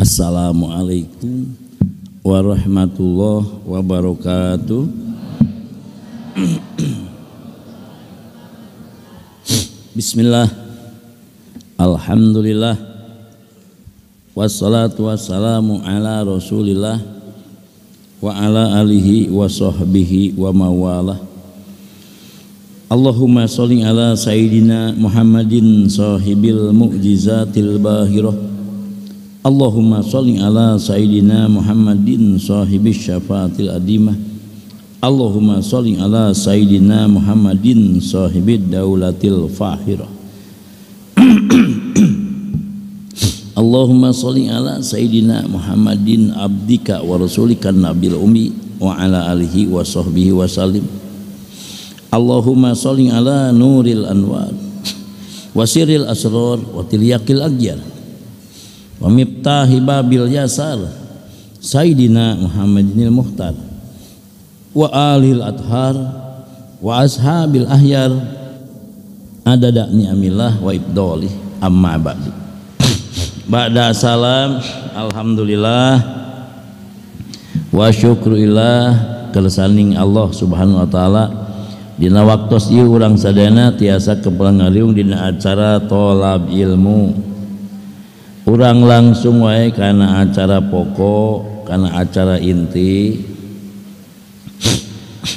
Assalamualaikum warahmatullahi wabarakatuh. Bismillah. Alhamdulillah. Wassalatu wassalamu ala Rasulillah wa ala alihi wa sahbihi wa mawalah. Allahumma sholli ala sayyidina Muhammadin sahibil mu'jizatil bahirah Allahumma salli ala sayyidina Muhammadin sahibis syafaatil adimah Allahumma salli ala sayyidina Muhammadin sahibi daulatil fahirah Allahumma salli ala sayyidina Muhammadin abdika wa rasulika nabil umi wa ala alihi wa sahbihi wa salim Allahumma salli ala nuril anwar wasiril asrar wa tilyakil agyar wa miftahi babil yasar sayidina Muhammadinil Muhtar wa alil athar wa ashabil ahyar ada dakni wa ibdoli amma ba'du ba'da salam alhamdulillah wa syukrillah kelesaning Allah subhanahu wa ta'ala Dina waktu ieu orang sadayana tiasa ngariung dina acara tolab ilmu kurang langsung wae karena acara pokok karena acara inti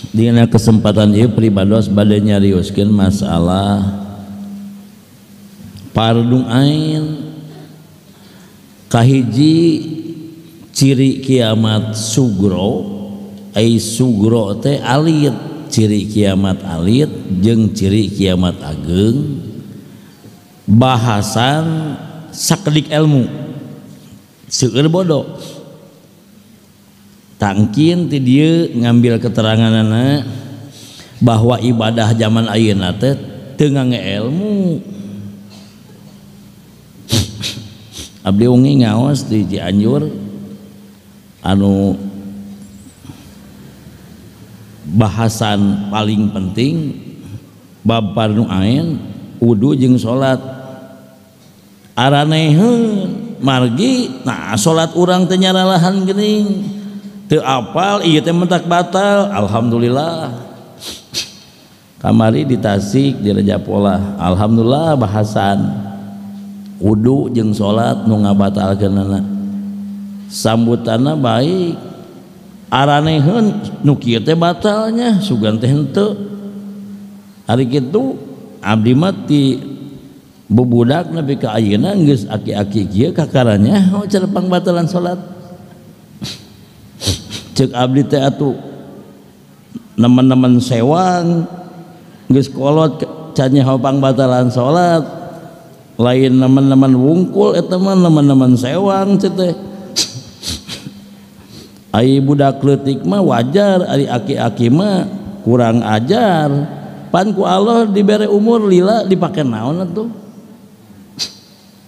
Dina kesempatan ieu pribados badai nyariuskin masalah pardung ain kahiji ciri kiamat sugro ai sugro teh alit ciri kiamat alit jeng ciri kiamat ageng bahasan ilmu tang ti ngambil keterangan anak bahwa ibadah zaman aya ilmu ngawasdianjur anu bahasaan paling penting bapar nuain wudhu jeng salat arane margi nah salat urang tenyara lahan Gening te aal menak batal Alhamdulillah kamari diasik dija pola Alhamdulillah bahasaan wudhu jeung salatbungga batalkenala samambu tanah baik aranehun nukite batalnya Suganten hari itu Abdimati dak nabi oh, ke aki-annyapang batalan salatnemen- sewangpang bataalan salat lainnemen- wungkul temannemen- sewang wajarkikimah kurang ajar panku Allah diberre umur lila dipakai naon tuh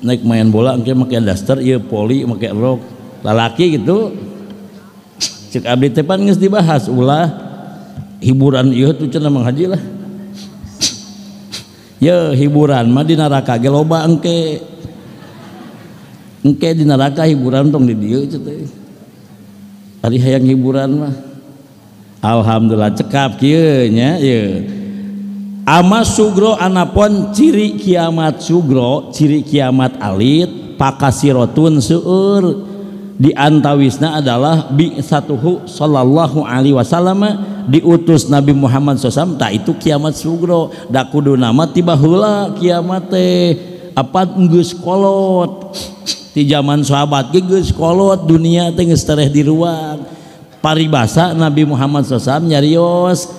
naik main bola engke make daster ieu poli make rok lalaki gitu cek abdi teh pan geus dibahas ulah hiburan ieu tuh cenah menghaji lah ya hiburan mah di neraka ge loba engke engke di neraka hiburan tong di dieu teh hari hayang hiburan mah Alhamdulillah cekap kieu nya ieu ama sugro anapon ciri kiamat sugro ciri kiamat alit pakasirotun seur di antawisna adalah bi satuhu sallallahu alaihi wasallam diutus Nabi Muhammad SAW tak itu kiamat sugro dakudu nama tiba hula kiamat teh apa ngus kolot di zaman sahabat geus kolot dunia teh geus tereh di ruang paribasa Nabi Muhammad SAW nyarios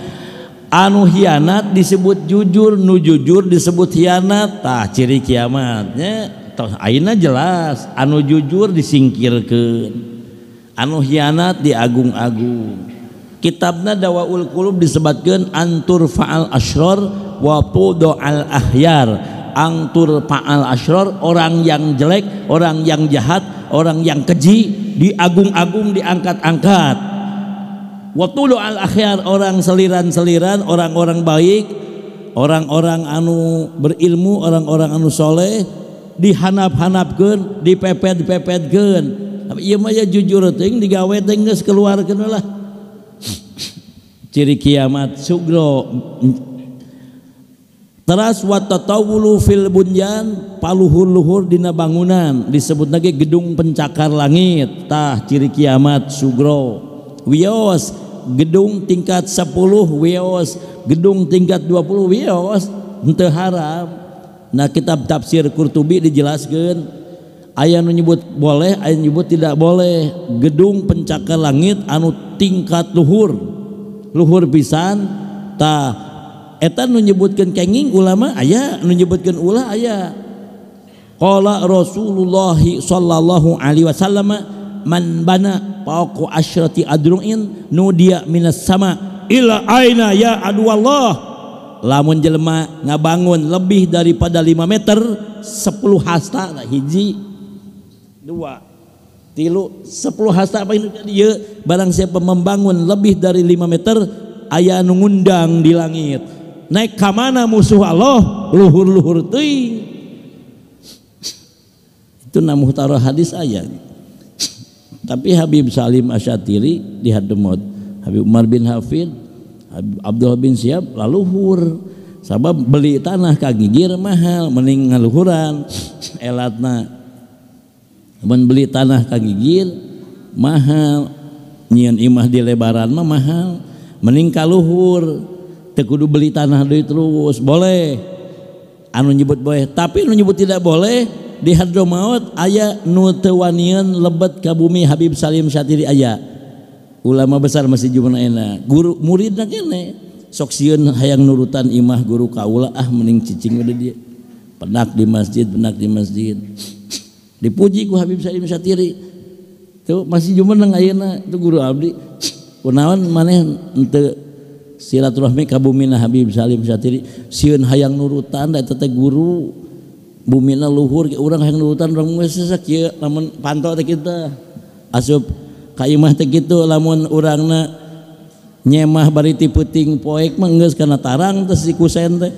anu hianat disebut jujur nu jujur disebut tah ciri kiamatnya Aina jelas anu jujur disingkirkan anu hianat di agung Kitabna dawaul kulub disebutkan antur faal wa pudo al ahyar antur faal asror orang yang jelek orang yang jahat orang yang keji diagung-agung diangkat-angkat Waktu al akhir orang seliran-seliran, orang-orang baik, orang-orang anu berilmu, orang-orang anu soleh, dihanap-hanapkan, dipepet-pepetkan. Tapi iya mah ya jujur ting, digawe ting keluar keluarkeun lah. Ciri kiamat sugro Teras wata watatawulu fil bunyan paluhur-luhur dina bangunan disebut lagi gedung pencakar langit tah ciri kiamat sugro os gedung tingkat 10 weos gedung tingkat 20 weos haram nah kitab tafsir kurtubi dijelaskan ayaah menyebut boleh ayanyebut tidak boleh gedung pencaka langit anu tingkat luhur luhur pisantah etan menyebutkan canging ulama ayaah menyebutkan ulah ayala Rasulullah Shallallahu Alaihi Wasallam man bana fauqu asyrati adruin nudia minas sama ila aina ya aduallah lamun jelema ngabangun lebih daripada 5 meter 10 hasta lah hiji dua tilu 10 hasta apa ini dia ya, barang siapa membangun lebih dari 5 meter ayah ngundang di langit naik ke mana musuh Allah luhur-luhur teuing itu namuhtara hadis ayat tapi Habib Salim Asyatiri di Hademot Habib Umar bin Hafid Habib Abdul bin Siap laluhur sabab beli tanah kagigir mahal mending ngaluhuran elatna men beli tanah kagigir mahal nyian imah di lebaran mah mahal mending kaluhur tekudu beli tanah duit terus boleh anu nyebut boleh tapi anu nyebut tidak boleh di hadromat ayaahnutwanian lebet kabumi Habib Salim sy ayaah ulama besar masih juman enak guru murid sokun hayang nurutan imah guru Kaula ah mening ccing dia penak di masjid benak di masjid dipuji Gu Habib Salimiri masih jumanak wewan maneh simiumi Na Habib Salim siun hayang nurutan tete guru Bumi na luhur orang yang nurutan orang sesak kia ya, lamun pantau te kita asup kaimah te gitu lamun na nyemah bari tiputing poek mah karena kana tarang tas si kusen teh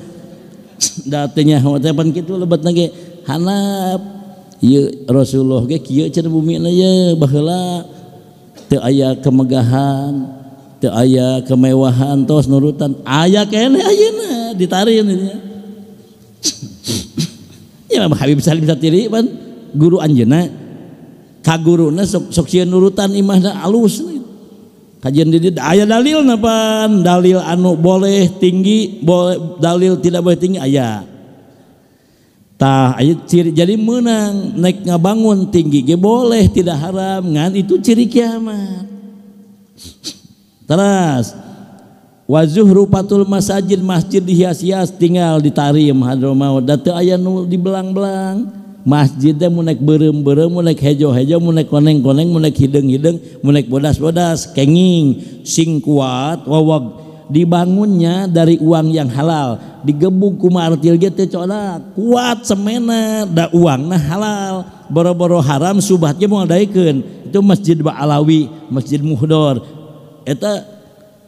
datenya hotepan kitu lebat ge hanap ieu Rasulullah ge kieu cenah bumi na ye baheula teu aya kemegahan teu aya kemewahan tos nurutan aya kene ayeuna ditarin ini ya Habib Salim Satiri pan guru anjena kaguruna sok sok nurutan imahna alus kajian di aya dalil napan dalil anu boleh tinggi boleh dalil tidak boleh tinggi aya tah aya ciri jadi menang naik ngabangun tinggi ge boleh tidak haram ngan itu ciri kiamat terus wazuhru patul masajid masjid dihias-hias tinggal di tarim, hadramaut datu aya nu dibelang-belang masjidnya munek berem-berem munek hejo-hejo munek koneng-koneng munek hideng hidung munek bodas-bodas kenging sing kuat wawag dibangunnya dari uang yang halal digebuk ku martil ge teu kuat semena da nah halal boro-boro haram subhatnya mau daikeun itu masjid Ba'alawi masjid Muhdor eta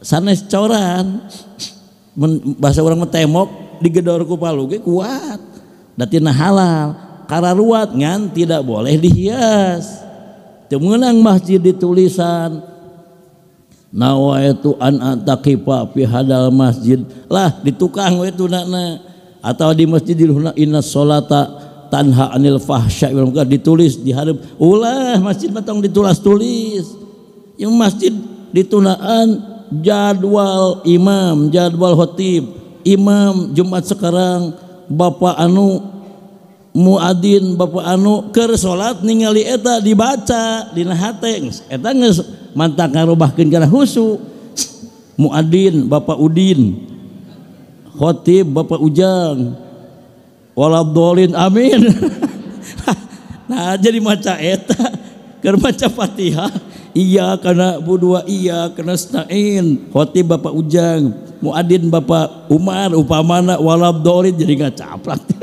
sanes coran Men, bahasa orang metemok digedor ku palu ge kuat dati halal, halal ruat ngan tidak boleh dihias temenang masjid ditulisan nawaitu an ataqifa fi hadal masjid lah ditukang tukang we atau di masjid inna solata tanha anil fahsya wal ditulis di ulah masjid matang ditulis tulis yang masjid ditunaan jadwal imam, jadwal khotib, imam Jumat sekarang Bapak anu muadin Bapak anu keur salat ningali eta dibaca dina hate eta geus mantak ngarubahkeun kana husu muadin Bapak Udin khotib Bapak Ujang waladolin amin nah jadi maca eta keur maca Fatihah Iya karena budua iya karena setain. Khotib Bapak Ujang, Muadin Bapak Umar, upamana walab Dorit jadi nggak caplak.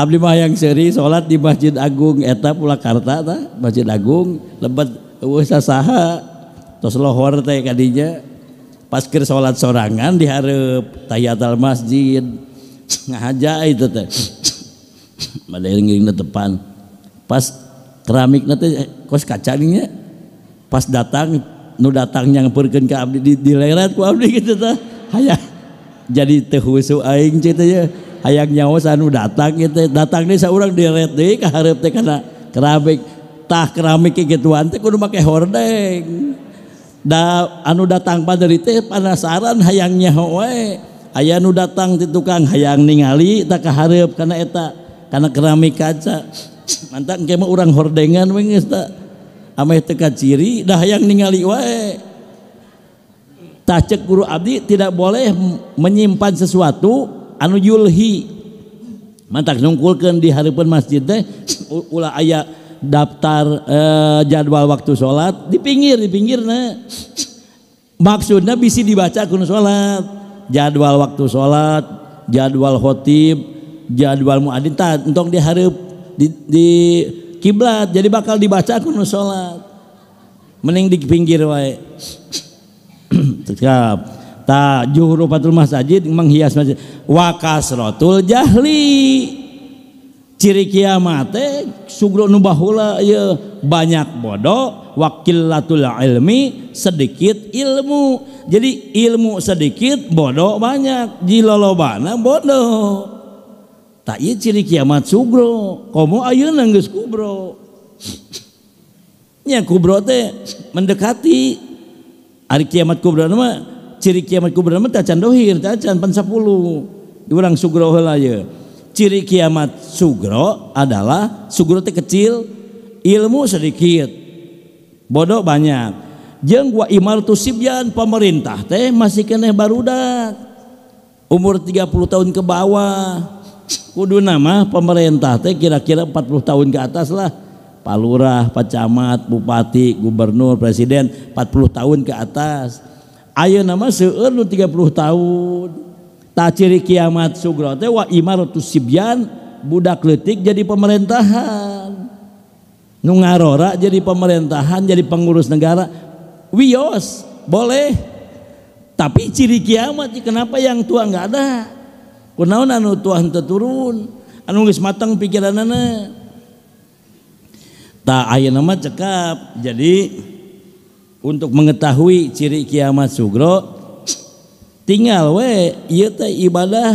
Abdi mah yang seri sholat di Masjid Agung eta karta ta Masjid Agung lebat usaha saha, tos lohor teh kadinya pas kir sholat sorangan diharap al masjid ngajak itu teh mada ngeuring depan pas mik nanti ko kacannya pas datang nu datang yang ber di jadi ayanya datang datang karena keramik keramik pakaideng anu datang pada pan saran hayangnya howe ayaah nu datang di tukang hayang ningali takharirib karenaak karena keramik kaca katang guru Abdi tidak boleh menyimpan sesuatu anu Yulhi mant nungkulkan di hari masjid de pula ayat daftar eh, jadwal waktu salat di pinggir dipinggir maksudnya bisai dibaca salat jadwal waktu salat jadwal khotib jadwal muad untuk di Harpun di, di kiblat jadi bakal dibaca kuno sholat mending di pinggir wae juhur ta rumah masjid menghias masjid wa kasratul jahli ciri kiamat teh sugro nu ya banyak bodoh wakilatul ilmi sedikit ilmu jadi ilmu sedikit bodoh banyak jilolobana bodoh tak iya ciri kiamat sugro komo ayo nangges kubro nya kubro teh mendekati hari kiamat kubro nama ciri kiamat kubro nama tacan dohir tacan pan sepuluh sugro hela ya ciri kiamat sugro adalah sugro teh kecil ilmu sedikit bodoh banyak jeng wa imartu sibyan pemerintah teh masih kena barudak umur 30 tahun ke bawah kudu nama pemerintah teh kira-kira 40 tahun ke atas lah Pak Lurah, Pak Camat, Bupati, Gubernur, Presiden 40 tahun ke atas ayo nama seueur nu 30 tahun tak ciri kiamat sugro teh wa imaratus sibyan budak leutik jadi pemerintahan nu ngarora jadi pemerintahan jadi pengurus negara wios boleh tapi ciri kiamat kenapa yang tua nggak ada kunaon anu Tuhan turun, anu geus matang pikiranana tak ayat nama cekap jadi untuk mengetahui ciri kiamat sugro tinggal we ieu teh ibadah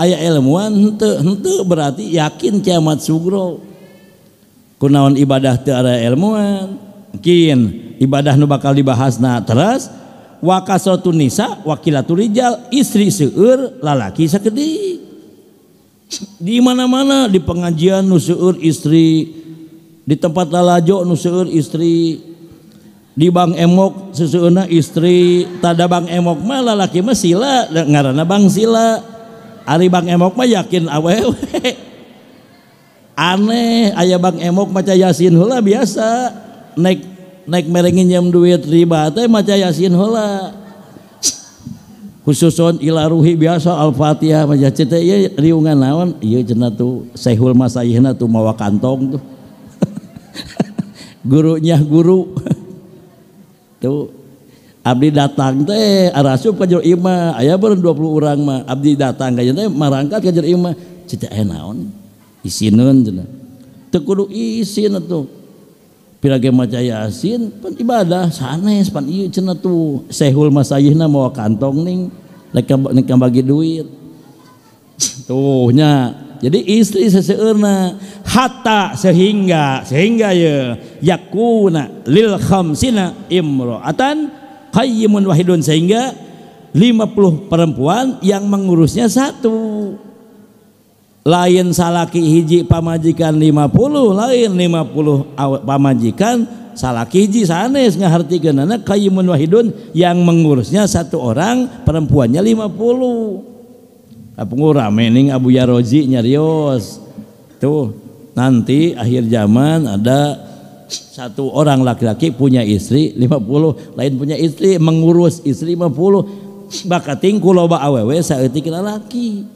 aya ilmuan henteu henteu berarti yakin kiamat sugro kunaon ibadah teu ada ilmuwan mungkin ibadah nu bakal dibahas dibahasna terus wakasrotun nisa wakilatul rijal istri seur lalaki sakedik di mana-mana di pengajian nu istri di tempat lalajo nu istri di bang emok seseuna istri tada bang emok mah lalaki mah sila ngarana bang sila ari bang emok mah yakin awewe aneh ayah bang emok maca yasin hula biasa naik naik merengin nyam duit riba teh maca yasin khusus khususon ilaruhi biasa al-fatihah maca cete iya riungan lawan iya cenah tu sehul masayihna tu mawa kantong tuh gurunya guru tu abdi datang teh arasup kajur ima ayah beren 20 orang mah abdi datang kajur teh marangkat kajur ima imah eh, cete aya naon isineun cenah isin tuh pirage maca yasin pan ibadah sanes pan ieu cenah tu sehul masayihna mau kantong ning lek lek bagi duit tuhnya jadi istri seseurna hatta sehingga sehingga ya yakuna lil khamsina imro'atan qayyimun wahidun sehingga 50 perempuan yang mengurusnya satu lain salaki hiji pamajikan 50 lain 50 pamajikan salaki hiji sanes ngahartikeun anak kayumun wahidun yang mengurusnya satu orang perempuannya 50 pengur mening Abu Yarozi nyarios tuh nanti akhir zaman ada satu orang laki-laki punya istri 50 lain punya istri mengurus istri 50 bakating kuloba awewe saeutik laki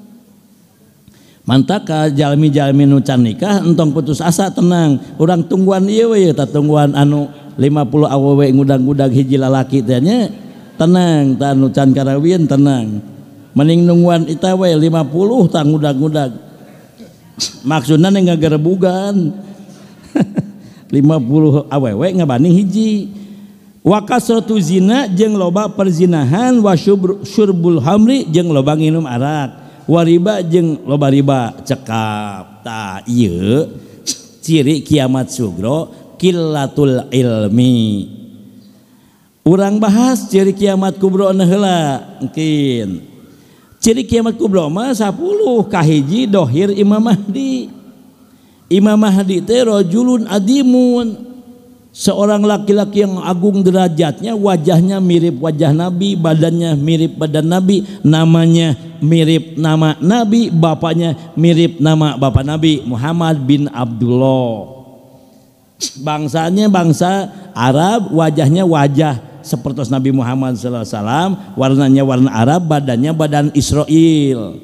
mantaka jalmi-jalmi nu can nikah entong putus asa tenang urang tungguan ieu we ta tungguan anu 50 awewe ngudang-gudang hiji lalaki teh nya tenang ta nu can karawieun tenang mending nungguan eta we 50 ta ngudang-gudang maksudna ning gagerebugan 50 awewe ngabanding hiji wakasratu zina jeung loba perzinahan wa syurbul hamri jeung loba nginum arak lo ribakap ciri kiamat Sugrolatul ilmi orang bahas ciri kiamat kubrola mungkin ciri kiamatkubroma 10hiji dhohir Imam Mahdi Imamdi Tero julun Adimun Seorang laki-laki yang agung derajatnya, wajahnya mirip wajah Nabi, badannya mirip badan Nabi, namanya mirip nama Nabi, bapaknya mirip nama bapak Nabi, Muhammad bin Abdullah. Bangsanya bangsa Arab, wajahnya wajah seperti Nabi Muhammad SAW, warnanya warna Arab, badannya badan Israel.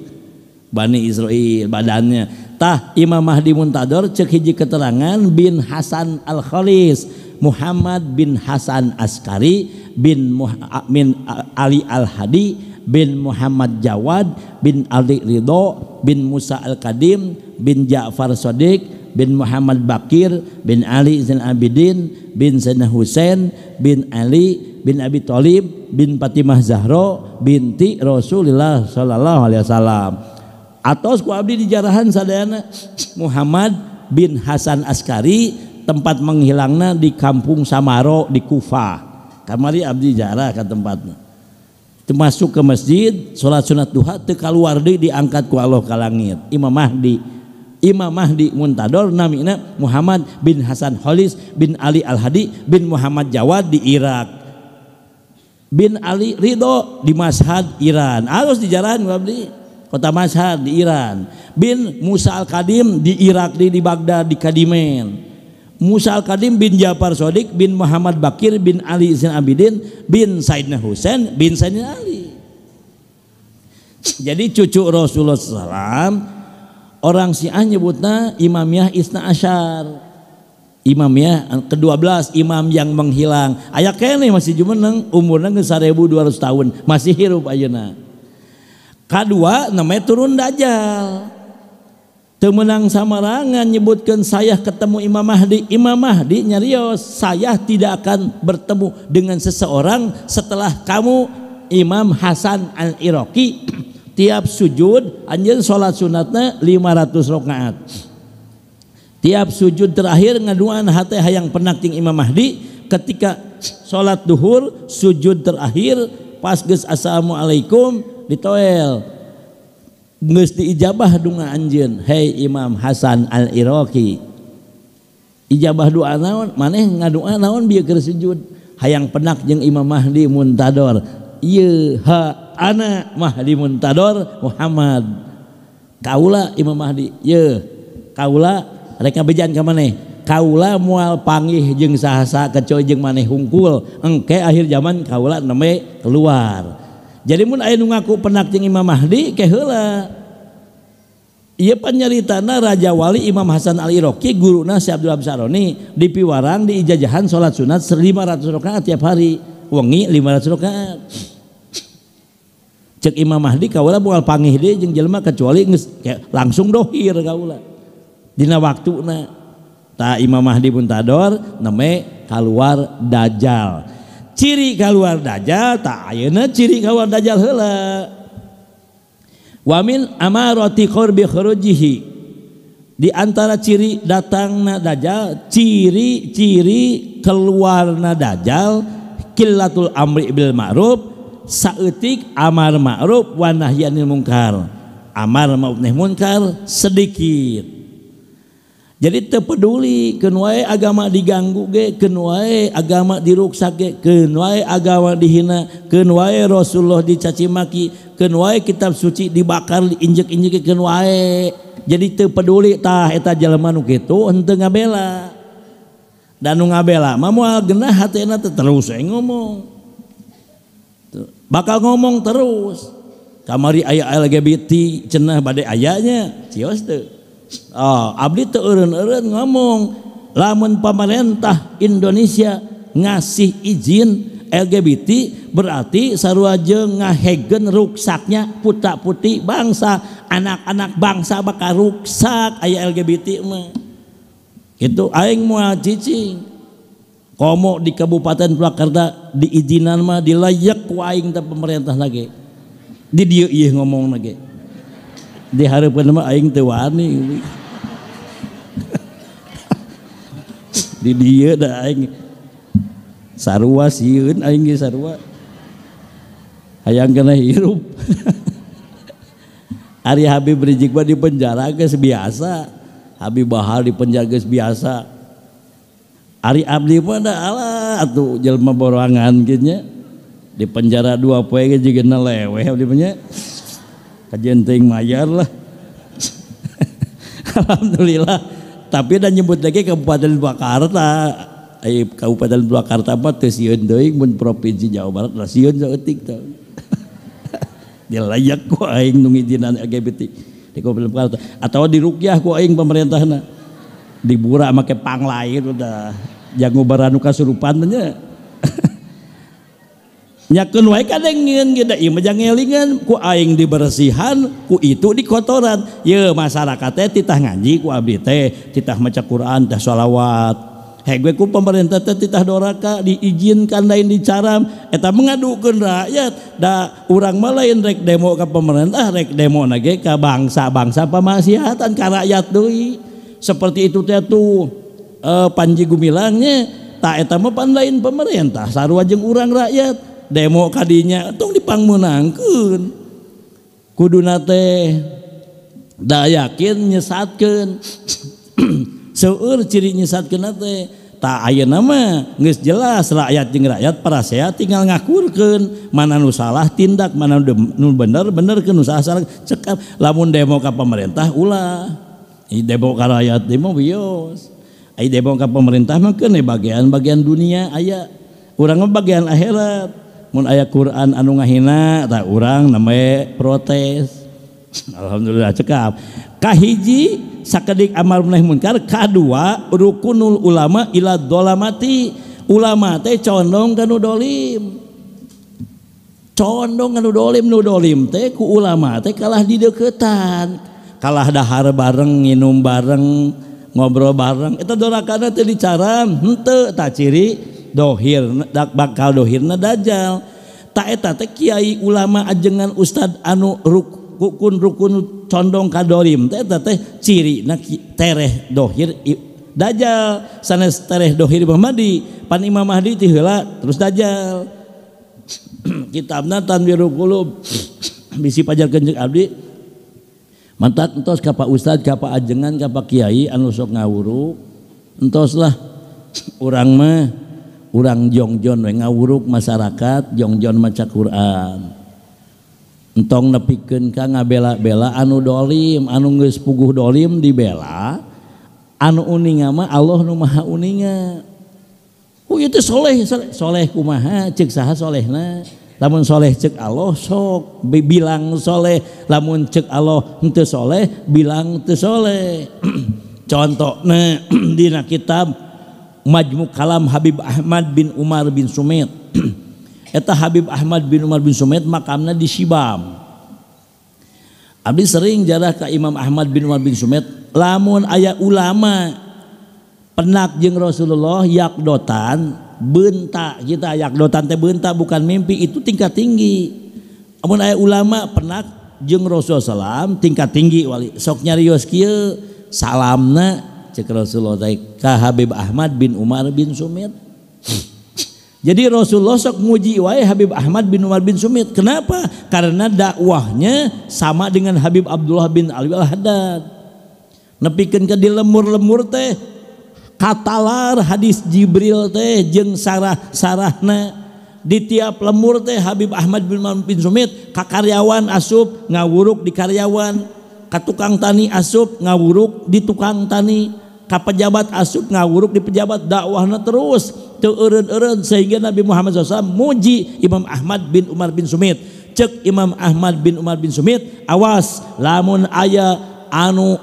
Bani Israel badannya tah Imam Mahdi Muntador cek hiji keterangan bin Hasan Al Khalis Muhammad bin Hasan Askari bin Muhammad Ali Al Hadi bin Muhammad Jawad bin Ali Ridho bin Musa Al Kadim bin Ja'far Sadiq bin Muhammad Bakir bin Ali bin Abidin bin Sena Husain bin Ali bin Abi Thalib bin Fatimah Zahra binti Rasulullah Shallallahu alaihi wasallam atau ku abdi di jarahan sadayana Muhammad bin Hasan Askari tempat menghilangnya di kampung Samaro di Kufa kamari abdi jarah ke tempatnya termasuk ke masjid sholat sunat duha teu keluar di diangkat ku Allah kalangir langit Imam Mahdi Imam Mahdi Muntador namanya Muhammad bin Hasan Holis bin Ali Al Hadi bin Muhammad Jawad di Irak bin Ali Ridho di Mashhad Iran harus dijarahan abdi kota Mashhad di Iran bin Musa al-Kadim di Irak di, di Baghdad di Kadimen Musa al-Kadim bin Jafar Sodik bin Muhammad Bakir bin Ali Zain Abidin bin Saidna Husain bin Saidina Ali jadi cucu Rasulullah SAW orang Syiah nyebutnya Imamiyah Isna Ashar Imamiyah ke-12 imam yang menghilang ayah kene masih jumeneng umurnya ke 1200 tahun masih hirup ayeuna kedua namanya turun dajjal temenang samarangan nyebutkan saya ketemu Imam Mahdi Imam Mahdi nyarios saya tidak akan bertemu dengan seseorang setelah kamu Imam Hasan al Iroki tiap sujud anjir sholat sunatnya lima ratus rakaat tiap sujud terakhir ngaduan hati hayang penakting Imam Mahdi ketika sholat duhur sujud terakhir pas ges assalamualaikum ditoel geus diijabah doa anjeun hei Imam Hasan Al Iraqi ijabah doa naon maneh ngadoa naon bieu keur sujud hayang penak jeung Imam Mahdi Muntador ye ha ana Mahdi Muntador Muhammad kaula Imam Mahdi ye kaula rek ngabejan ka maneh kaula mual pangih jeung sahasa kecoy jeung maneh hungkul engke akhir zaman kaula neme keluar jadi mun aya nu ngaku penak jeung Imam Mahdi ke heula ieu panyaritana Raja Wali Imam Hasan Al Roki guruna si Abdul Absaroni di Piwarang di ijajahan salat sunat 500 rakaat tiap hari wengi 500 rakaat cek Imam Mahdi kaula boal pangih deui jeung jelema kecuali nges, langsung dohir kaula dina waktuna ta Imam Mahdi pun tador neme keluar dajal ciri keluar dajjal tak ayana ciri keluar dajjal heula wamin amarati korbi khurujihi di antara ciri datangna dajjal ciri-ciri keluarna dajjal kilatul amri bil ma'ruf saeutik amar ma'ruf wa nahyanil munkar amar ma'ruf munkar sedikit jadi tepedulikenai agama digangguken agama dirukkenai agawa dihinakenai Rasulullah dicacimakikenai kitab suci dibakar injek-injeken jadi tepedulitah gitu dana mama terus saya ngomong bakal ngomong terus kamari ayaahlg cenah badai ayahnya si Oh, abdi teu eureun ngomong lamun pemerintah Indonesia ngasih izin LGBT berarti sarua jeung ngahegen ruksaknya putra-putri bangsa, anak-anak bangsa bakal ruksak aya LGBT mah. Itu aing moal cicing. Komo di Kabupaten Purwakarta diizinan mah dilayak ku aing pemerintah lagi. Di dieu ieu ngomong lagi diharapkan mah aing teu wani di dia dah aing sarua sieun aing ge sarua hayang kena hirup Ari Habib Rizik di penjara geus biasa Habib Bahar di penjara geus biasa Ari Abdi mah da alat atuh jelema borongan kieu di penjara dua poe juga jeung leweh abdi mah kajenting mayar lah Alhamdulillah tapi dan nyebut lagi Kabupaten Purwakarta eh, Kabupaten Purwakarta apa tuh siun doing provinsi Jawa Barat lah siun sautik dia layak ku aing nungi jinan LGBT di Kabupaten Purwakarta atau di Rukyah ku aing pemerintahna dibura make pang lain udah jangan baranu kasurupan nya nyakeun wae kadengeun ge da mah jangelingan ku aing dibersihan ku itu di kotoran masyarakatnya masyarakat titah ngaji ku abdi teh titah maca Quran tah shalawat Hei, gue ku pemerintah teh titah doraka diizinkan lain dicaram eta mengadukeun rakyat da urang mah lain rek demo ke pemerintah rek demo nage ka bangsa-bangsa pamaksiatan ka rakyat deui seperti itu teh tuh eh, e, Panji Gumilangnya tak etah mah pan lain pemerintah sarua jeung urang rakyat demo kadinya tong dipangmenangkeun kuduna teh da yakin nyesatkeun seueur ciri nyesatkeun teh tak ayeuna mah geus jelas rakyat jeung rakyat para saya tinggal ngakurkeun mana nu salah tindak mana nu bener bener ke salah salah cekap lamun demo ka pemerintah ulah demo ka rakyat demo bios ai demo ka pemerintah mah bagian-bagian dunia aya orang bagian akhirat mun aya Quran anu ngahina tak urang namai protes Alhamdulillah cekap kahiji sakedik amal mulai munkar kadua rukunul ulama ila dolamati ulama teh condong kanu dolim condong kanu dolim nu dolim teh ku ulama teh kalah di deketan kalah dahar bareng minum bareng ngobrol bareng itu dorakana teh dicara henteu tak ciri hir bakalhirjal Kyai ulama ajengan Ustad anu kukun rukun condong kadorim cirihohir Dajal Muhammaddidi terusjal kitatan birkulu pajak kejengdi mantap entos Uusta ajengan Kyai anu nga w entoslah kurangrangmu urang jongjon we ngawuruk masyarakat jongjon maca Quran entong nepikeun ka ngabela-bela anu dolim anu geus puguh dolim dibela anu uninga mah Allah nu maha uninga ku itu soleh soleh kumaha cek saha solehna lamun soleh cek Allah sok bilang soleh lamun cek Allah henteu soleh bilang teu soleh contohnya dina kitab majmu kalam Habib Ahmad bin Umar bin Sumet eta Habib Ahmad bin Umar bin Sumet makamnya di Sibam. Abdi sering jarah ke Imam Ahmad bin Umar bin Sumet lamun ayah ulama penak jeng Rasulullah yakdotan benta kita yakdotan teh benta bukan mimpi itu tingkat tinggi namun ayah ulama penak jeng Rasulullah salam tingkat tinggi wali sok nyarios kieu salamna cek Rasulullah ka Habib Ahmad bin Umar bin Sumit jadi Rasulullah sok nguji wae Habib Ahmad bin Umar bin Sumit kenapa karena dakwahnya sama dengan Habib Abdullah bin Ali al Haddad Nepikeun ke di lemur-lemur teh katalar hadis Jibril teh jeng sarah sarahna di tiap lemur teh Habib Ahmad bin Umar bin Sumit ka karyawan asup ngawuruk di karyawan ka tukang tani asup ngawuruk di tukang tani ka pejabat asup ngawuruk di pejabat dakwahna terus teu eureun-eureun sehingga Nabi Muhammad SAW muji Imam Ahmad bin Umar bin Sumit cek Imam Ahmad bin Umar bin Sumit awas lamun aya anu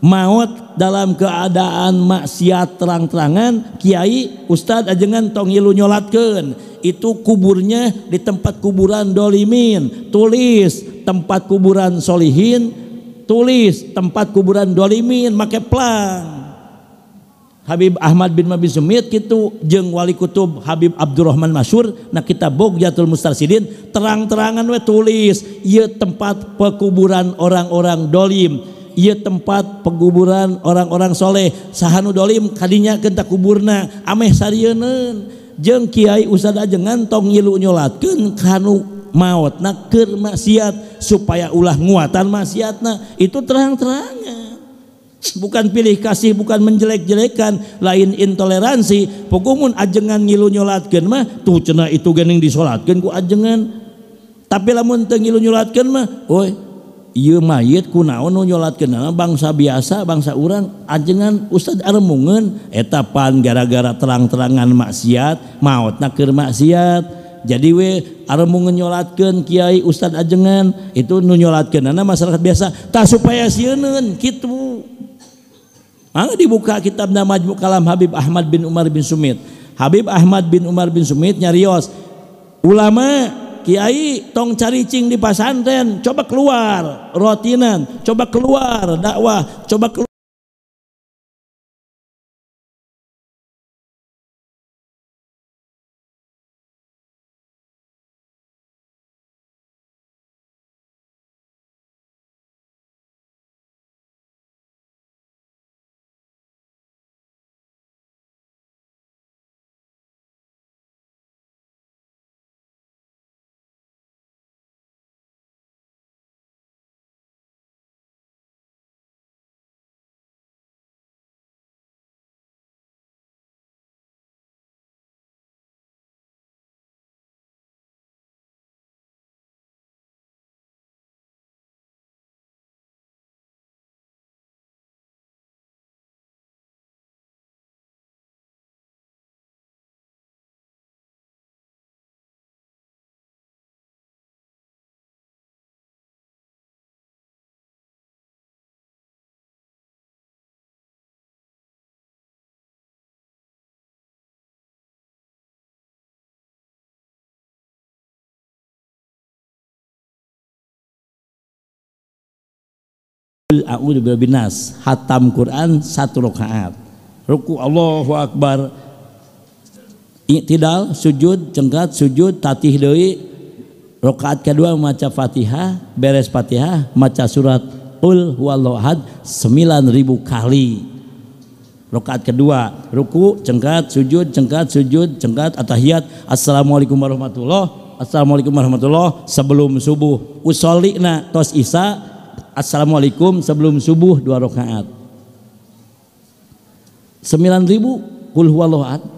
maut dalam keadaan maksiat terang-terangan Kiai ustad ajengan tong ilu nyolatkan itu kuburnya di tempat kuburan dolimin tulis tempat kuburan solihin tulis tempat kuburan dolimin make pelang Habib Ahmad bin Mabi Zumid gitu jeng wali kutub Habib Abdurrahman Masyur nah kita bog jatul mustarsidin terang-terangan we tulis ia tempat pekuburan orang-orang dolim ia tempat pekuburan orang-orang soleh sahanu dolim kadinya kita kuburna ameh sarieun jeng kiai usada ajengan tong ngilu nyolatkeun kanu maut, na keur maksiat supaya ulah nguatan maksiatna itu terang-terangan bukan pilih kasih bukan menjelek-jelekan lain intoleransi pokomun ajengan ngilu nyolatkan mah tuh cena itu gening disolatkan ku ajengan tapi lamun teu ngilu nyolatkan mah oi ieu mayit kunaon nyolatkan bangsa biasa bangsa urang ajengan ustad Armungan eta pan gara-gara terang-terangan maksiat maotna keur maksiat jadi we Armungan nyolatkan Kiai Ustadz ajengan itu nunyolatkan anak masyarakat biasa tak supaya siun kitu maka dibuka kitab nama Kalam Habib Ahmad bin Umar bin Sumit. Habib Ahmad bin Umar bin Sumit nyarios ulama kiai tong caricing di pasantren coba keluar rotinan coba keluar dakwah coba keluar Qul a'udzu birabbin nas, hatam Quran satu rakaat. Ruku Allahu akbar. Iktidal sujud cengkat sujud tatih deui rakaat kedua maca Fatihah, beres Fatihah maca surat Qul huwallahu ahad 9000 kali. Rakaat kedua, ruku, cengkat, sujud, cengkat, sujud, cengkat, atahiyat. Assalamualaikum warahmatullahi Assalamualaikum warahmatullahi Sebelum subuh, usolikna tos isa Assalamualaikum sebelum subuh dua rakaat. 9000 kul huwallahu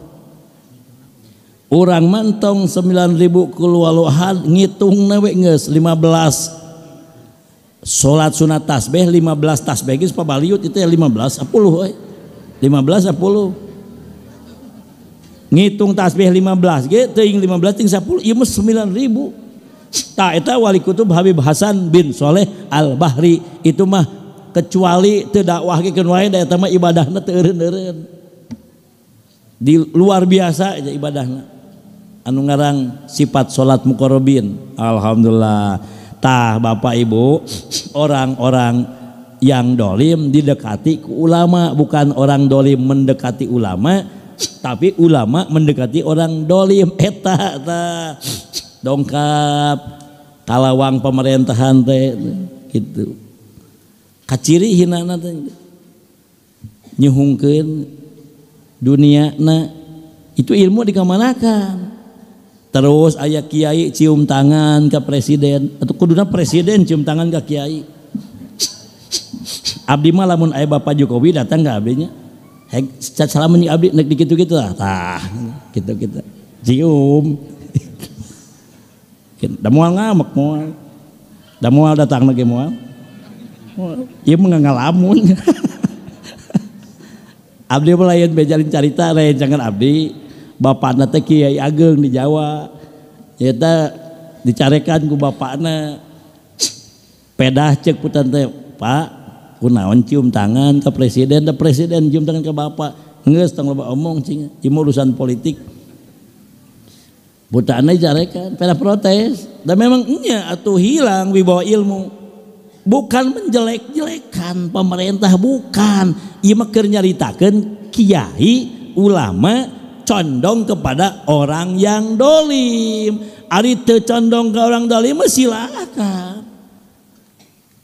Orang mantong 9000 kul huwallahu ngitung nawe geus 15 Sholat sunat tasbih 15 tasbih geus pabaliut itu ya 15 10 euy. 15 10. Ngitung tasbih 15 ge teuing 15 ting 10 ieu mah 9000 tak itu wali kutub Habib Hasan bin Soleh Al Bahri itu mah kecuali tidak wahki kenwain daya tema ibadahnya teren di luar biasa aja ibadahnya anu ngarang sifat sholat mukorobin Alhamdulillah tah bapak ibu orang-orang yang dolim didekati ke ulama bukan orang dolim mendekati ulama tapi ulama mendekati orang dolim eta ta dongkap talawang pemerintahan teh gitu kaciri hina nanti nyuhungkan dunia na itu ilmu di dikamanakan terus ayah kiai cium tangan ke presiden atau kuduna presiden cium tangan ke kiai abdi malamun ayah bapak Jokowi datang ke abdinya hek salam abdi nek dikit gitu lah tah gitu gitu cium Damual mual ngamak mual Damual mual datang lagi mual iya mah ngalamun abdi lain bejalin carita lain jangan abdi bapakna teh kiai ageng di Jawa eta iya dicarekan ku bapakna pedah cek putan teh pak kunaon cium tangan ke presiden ke presiden cium tangan ke bapak nges tong lupa omong cing ieu urusan politik buta aneh jarekan pada protes dan memang nya atau hilang wibawa ilmu bukan menjelek-jelekan pemerintah bukan ia mah kiai ulama condong kepada orang yang dolim ari condong ke orang dolim silakan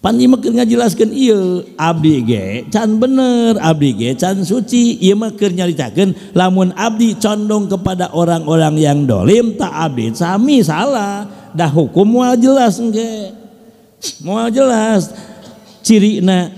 Panjimaker ngajelaskan iya Abdi ge can bener Abdi ge can suci ia maker nyaritakan lamun Abdi condong kepada orang-orang yang dolim tak Abdi sami salah dah hukum mual jelas enggak mual jelas ciri na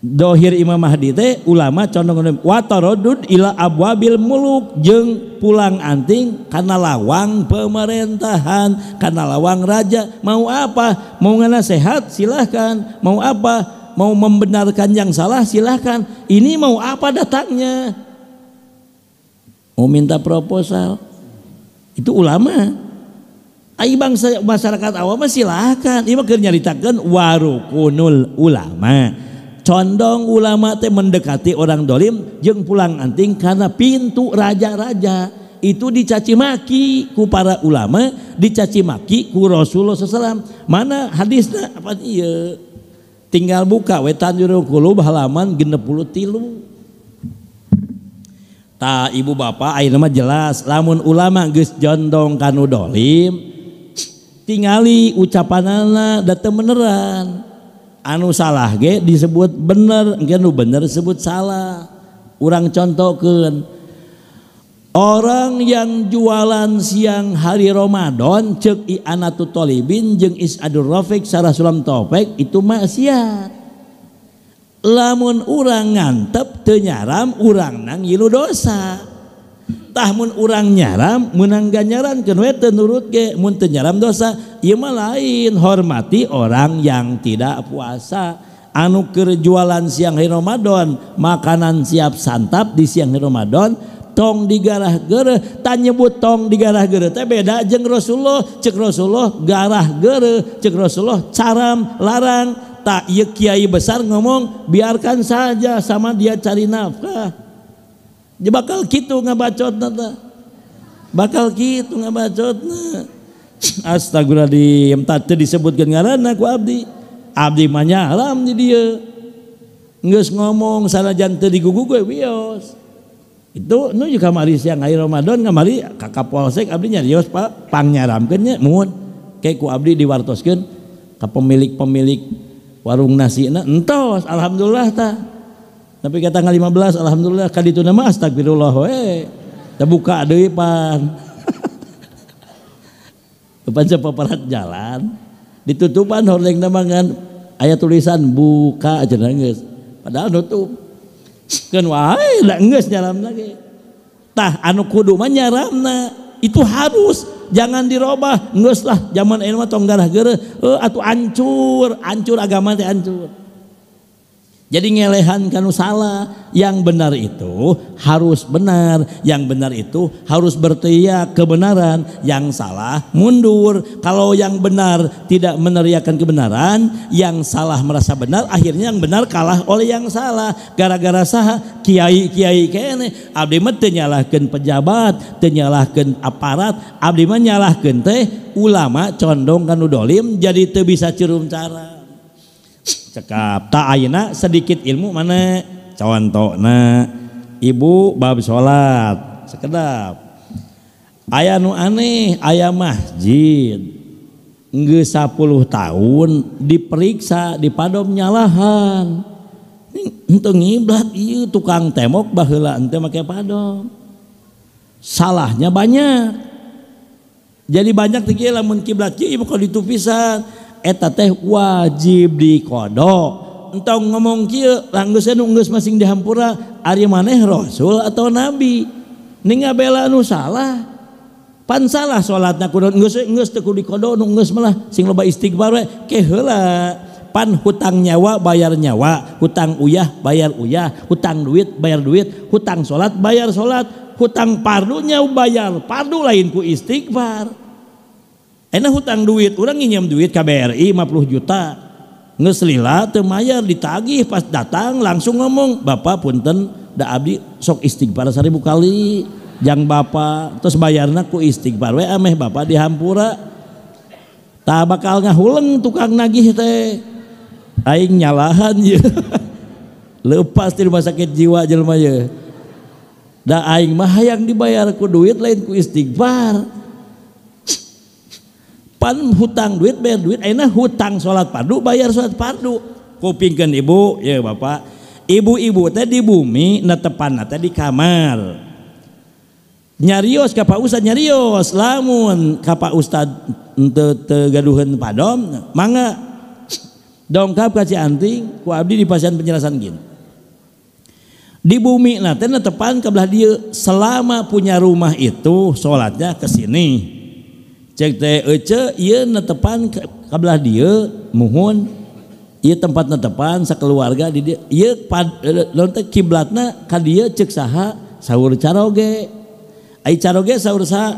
dohir Imam Mahdi teh ulama condong watarodud ila abwabil muluk jeng pulang anting karena lawang pemerintahan karena lawang raja mau apa mau ngana sehat silahkan mau apa mau membenarkan yang salah silahkan ini mau apa datangnya mau minta proposal itu ulama Ayo bangsa masyarakat awam silahkan. Ini mah nyaritakan warukunul ulama condong ulama teh mendekati orang dolim jeng pulang anting karena pintu raja-raja itu dicaci maki ku para ulama dicaci maki ku Rasulullah SAW mana hadisnya apa iya tinggal buka wetan jurukulu halaman genep pulut tilu tak ibu bapak air nama jelas lamun ulama gus jondong kanu dolim tingali ucapanana datang beneran anu salah ge disebut bener engke nu bener disebut salah Urang contohkan orang yang jualan siang hari Ramadan cek i anatu tolibin jeng is adur rafiq sarah sulam topek itu maksiat lamun urangan ngantep tenyaram orang nang ilu dosa tahmun orang nyaram menangga nyaran kenwete nurut ke mun nyaram dosa ieu lain hormati orang yang tidak puasa anu kerjualan siang hari Ramadan makanan siap santap di siang hari Ramadan tong digarah gere tanya nyebut tong digarah gere teh beda jeng Rasulullah cek Rasulullah garah gere cek Rasulullah caram larang tak yek kiai besar ngomong biarkan saja sama dia cari nafkah dia bakal gitu ngabacot nata bakal gitu ngabacot astagfirullahaladzim tadi disebutkan ngarana aku abdi abdi mah nyalam di dia Nges ngomong salah jante di gugu gue bios itu nu juga mari siang hari Ramadan kamari kakak polsek abdi nyarios pak pang nyaramkeun mun kayak ku abdi diwartoskeun ke pemilik-pemilik warung nasi na entos alhamdulillah ta tapi ke tanggal 15 alhamdulillah kali itu nama astagfirullah we terbuka buka deui pan depan sepaparat jalan ditutupan hordeng namangan ayat tulisan buka aja nangis padahal nutup kan wae da geus nyaram lagi. tah anu kudu mah nyaramna itu harus jangan dirobah geus lah zaman ieu mah tong darah geureuh eh, atuh ancur ancur agama teh ancur jadi ngelehan kanu salah. Yang benar itu harus benar. Yang benar itu harus berteriak kebenaran. Yang salah mundur. Kalau yang benar tidak meneriakan kebenaran. Yang salah merasa benar. Akhirnya yang benar kalah oleh yang salah. Gara-gara sah, kiai-kiai kene. Abdi mah pejabat. menyalahkan aparat. Abdi mah teh ulama condong kanu dolim jadi teu bisa cirum cara cekap tak ayana sedikit ilmu mana na ibu bab sholat sekedap ayah nu aneh ayah masjid nggak 10 tahun diperiksa di padom nyalahan untuk ngiblat iya tukang temok bahula ente pakai padom salahnya banyak jadi banyak tinggi lamun kiblat ieu kalau ditupisan eta teh wajib kodok, entong ngomong kieu langgeusna nu masing dihampura ari maneh rasul atau nabi ning ngabela nu salah pan salah salatna kudu geus geus teu di kodok, nu geus malah sing loba istighfar we ke pan hutang nyawa bayar nyawa hutang uyah bayar uyah hutang duit bayar duit hutang salat bayar salat hutang pardunya bayar pardu lain ku istighfar enak hutang duit orang nginjam duit KBRI 50 juta ngeselila, temayar ditagih pas datang langsung ngomong bapak punten da abdi sok istighfar seribu kali jang bapak terus bayarnya ku istighfar we ameh bapak dihampura tak bakal ngahuleng tukang nagih teh aing nyalahan ya lepas di rumah sakit jiwa jelma ya da aing mah yang dibayar ku duit lain ku istighfar pan hutang duit bayar duit enak hutang sholat padu bayar sholat padu kupingkan ibu ya bapak ibu-ibu tadi di bumi netepan teh tadi kamar nyarios kapa ustad nyarios lamun kapa ustad te tegaduhan padom mangga dongkap kasih anting ku abdi di pasien penjelasan gin. di bumi nah teh netepan kebelah dia selama punya rumah itu sholatnya kesini cek teh ece eh, iya netepan kabelah dia mohon, iya tempat netepan sekeluarga di dia iya pad non eh, kiblatna ka dia cek saha sahur caroge ai caroge sahur sah,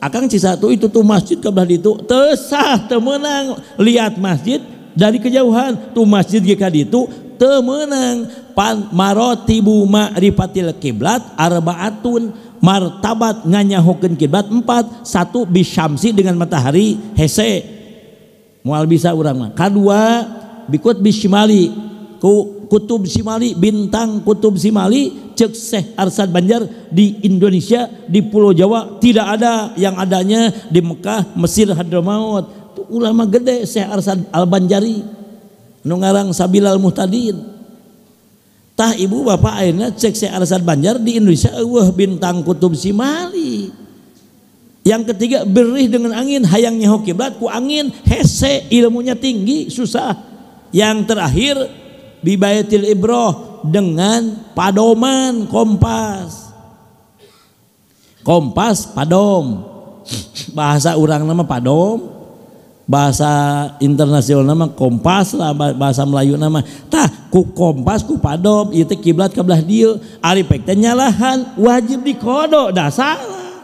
akang satu itu tuh masjid kabelah itu tesah temenang lihat masjid dari kejauhan tuh masjid jika di itu temenang pan marotibu ma'rifatil kiblat arbaatun martabat nganyahukeun kiblat empat satu bisyamsi dengan matahari hese mual bisa urang mah kedua bikut bisimali ku kutub simali bintang kutub simali cek seh Arsad Banjar di Indonesia di Pulau Jawa tidak ada yang adanya di Mekah Mesir Hadramaut ulama gede seh Arsad Al Banjari nungarang Sabilal Muhtadin tah ibu bapak akhirnya cek si Arsad Banjar di Indonesia wah bintang kutub si Mali yang ketiga berih dengan angin hayangnya hoki kiblat ku angin hese ilmunya tinggi susah yang terakhir bibayatil ibroh dengan padoman kompas kompas padom bahasa orang nama padom bahasa internasional nama kompas lah bahasa Melayu nama tah ku kompas ku padop itu kiblat kebelah dia arifek nyalahan wajib dikodok dah salah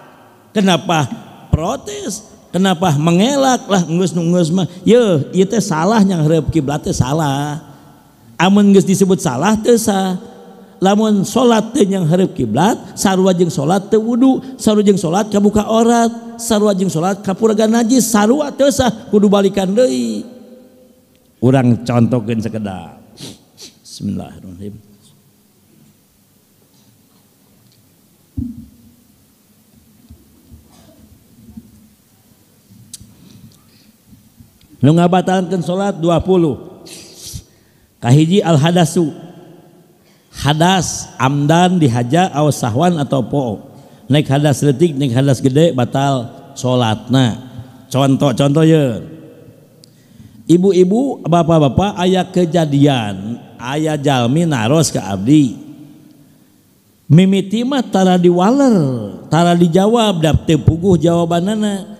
kenapa protes kenapa mengelak lah ngus ngus mah yo itu salahnya harap kiblatnya salah amun ngus disebut salah desa lamun salat teh yang hareup kiblat sarua jeung salat teu wudu sarua jeung salat kabuka aurat sarua jeung salat kapuragan najis sarua teu sah kudu balikan deui urang contohkeun sekedar bismillahirrahmanirrahim Nu ngabatalkeun salat 20 kahiji al hadasu hadas amdan dihaja aw sahwan atau po naik hadas letik naik hadas gede batal sholatna contoh-contoh ya ibu-ibu bapak-bapak ayah kejadian ayah jalmi naros ke abdi mimiti mah tara diwaler tara dijawab dap teu jawabanana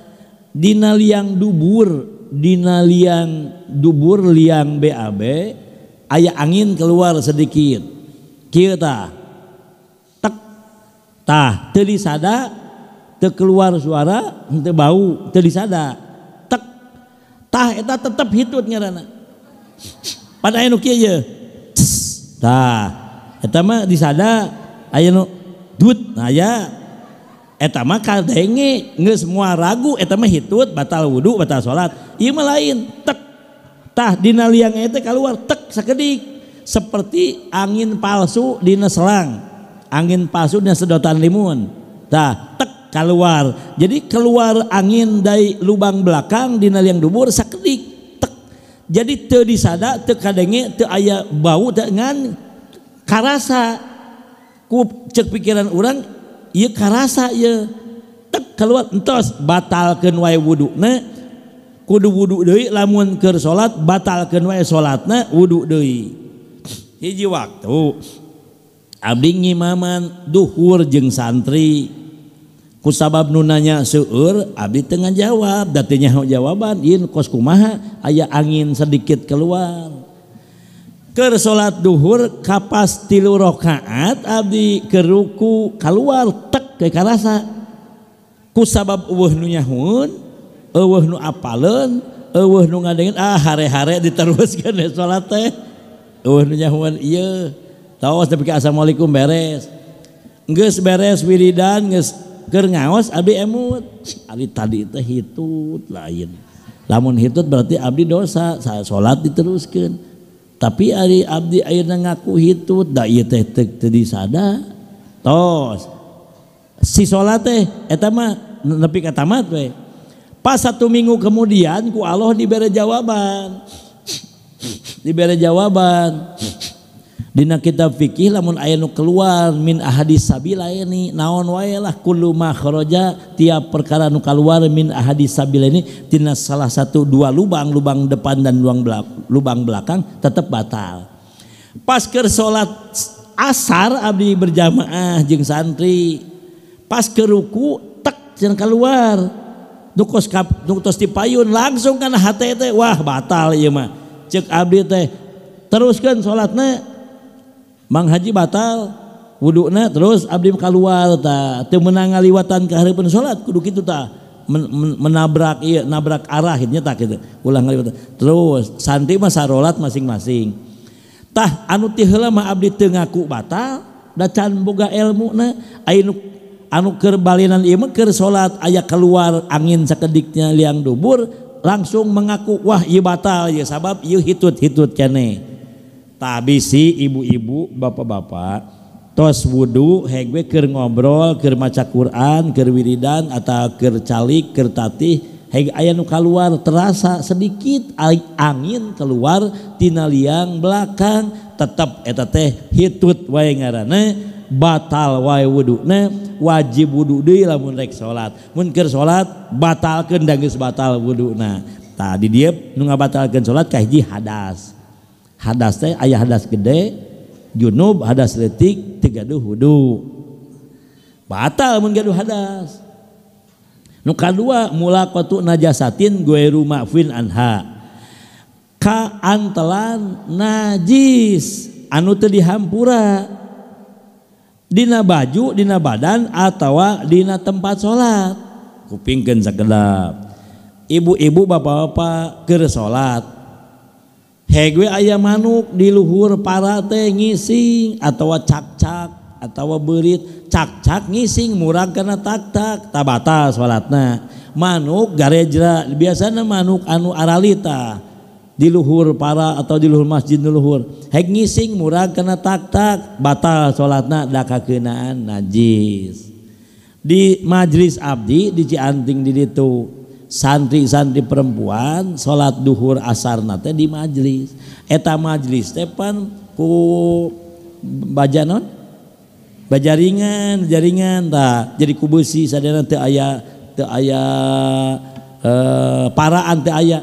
dina liang dubur dina liang dubur liang BAB ayah angin keluar sedikit kita tak tek tah teu terkeluar suara teu bau teu tek tah eta tetep hitut ngaranna pada anu kia aja tah eta mah disada aya nu dut nah aya eta mah kadenge nggak semua ragu eta mah hitut batal wudhu batal salat iya mah lain tek tah dinaliang itu keluar tek sekedik seperti angin palsu di neselang angin palsu di sedotan limun tak tek keluar jadi keluar angin dari lubang belakang di yang dubur sakit tek jadi te disada te kadenge te ayah bau dengan karasa ku cek pikiran orang iya karasa iya tek keluar entos batal wae wudhu ne kudu wudhu deh lamun ker sholat batalkan wae solat ne wudhu deh i waktu Abingi Maman dhuhhur jeng santri kusabab nunanya seuur Abdi Ten Jawa datnya jawaban y koskumaha ayaah angin sedikit keluar ke salat dhuhhur kapas tilu rokaat Abdikeruku kal keluar te ke karsa kusababnya-hari ah, diteruskan salat nya tapiikum beres beres tadi itu lain namun hitut berarti Abdi dosa saya salat diteruskan tapi hari Abdi air ngaku hitut tehtek tos si salat eh lebih katamat pas satu minggu kemudian ku Allah di bere jawaban diberi jawaban Dina kitab fikih lamun aya nu keluar min ahadis sabila ini naon wae lah kullu tiap perkara nu keluar min ahadis sabila ini tina salah satu dua lubang lubang depan dan lubang belakang, lubang belakang tetap batal. Pas ker salat asar abdi berjamaah jeng santri pas ke ruku tek jeung keluar nu kap nu tos dipayun langsung kana hate wah batal ieu mah cek abdi teh teruskan sholatnya Mang Haji batal wudukna terus abdi keluar ta teu menang ngaliwatan hari hareupeun sholat kudu kitu ta men, men, menabrak iya nabrak arah nya tak gitu ulang ngaliwatan terus santri masa rolat masing-masing tah anu ti mah abdi tengaku batal dah can boga elmuna anu anu kerbalinan balinan ieu mah keur salat keluar angin sakediknya liang dubur langsung mengaku Wahyu batal ya sabab y hitut tabi si ibu-ibu bapak-bapak tos wudhu heweker ngobrol kermaca Quran kerwiridan ataukercalik kertatih ayaah uka luar terasa sedikit angin keluartinana liang belakang tetap eta teh hitut wayengae dan batal wa wudhu wajib whu salat munkir salat batalken batal wudhu tadi batalt hadas hadas ayah hadas gede junub hadastikuhhu bataluh hadasmulain gue kaantelan najis anu te di Hammpua bajudina badan ataudina tempat salat kupingkan sekedap ibu-ibu ba-pak ke salat Hegue aya manuk diluhur para te ngising atau ccak atau beit ccak ngising murah karena taktak tabata salatna manukgaraejra biasanya manuk anu aralita. diluhur para atau diluhur masjidluhur he nging murah kena taktak batal salatndakenan najis di majelis Abdi dici anting diri itu santri-santi perempuan salat dhuhhur asarna di majelis eteta majelis defan ku ke jaringan jaringan tak jadi kubussi sad nanti aya ke aya eh, para antiaya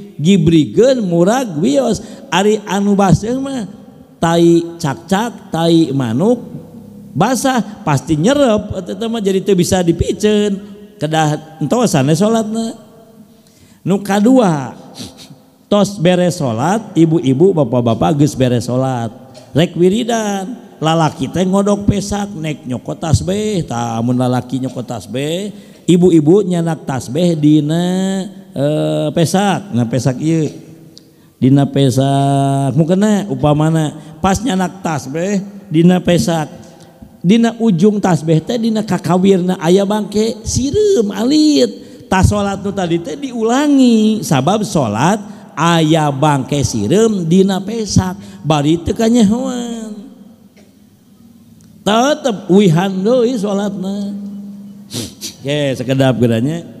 Bri muags Ari Anu Basil Ta Ta manuk basah pasti nyerep itu bisa dipicen ke salat nuka2 tos bere salat ibu-ibu bapak-bapak guys bere salat rekwirdan lalaki teh ngodok pesak naiknyo kotas B tamun lalakinya kotas B ibu-ibu nyanak tasbeh Di Eh, pesat nah pesak y Dina pesat mungkin upah mana pasnya anak tash Dina pesat Di ujung tas bete Di ka kawirna aya bangke sim tas salat tuh tadi diulangi sabab salat aya bangke sim Dina pesat Baltegaanya hewan p Wihan salat Oke sekedapnya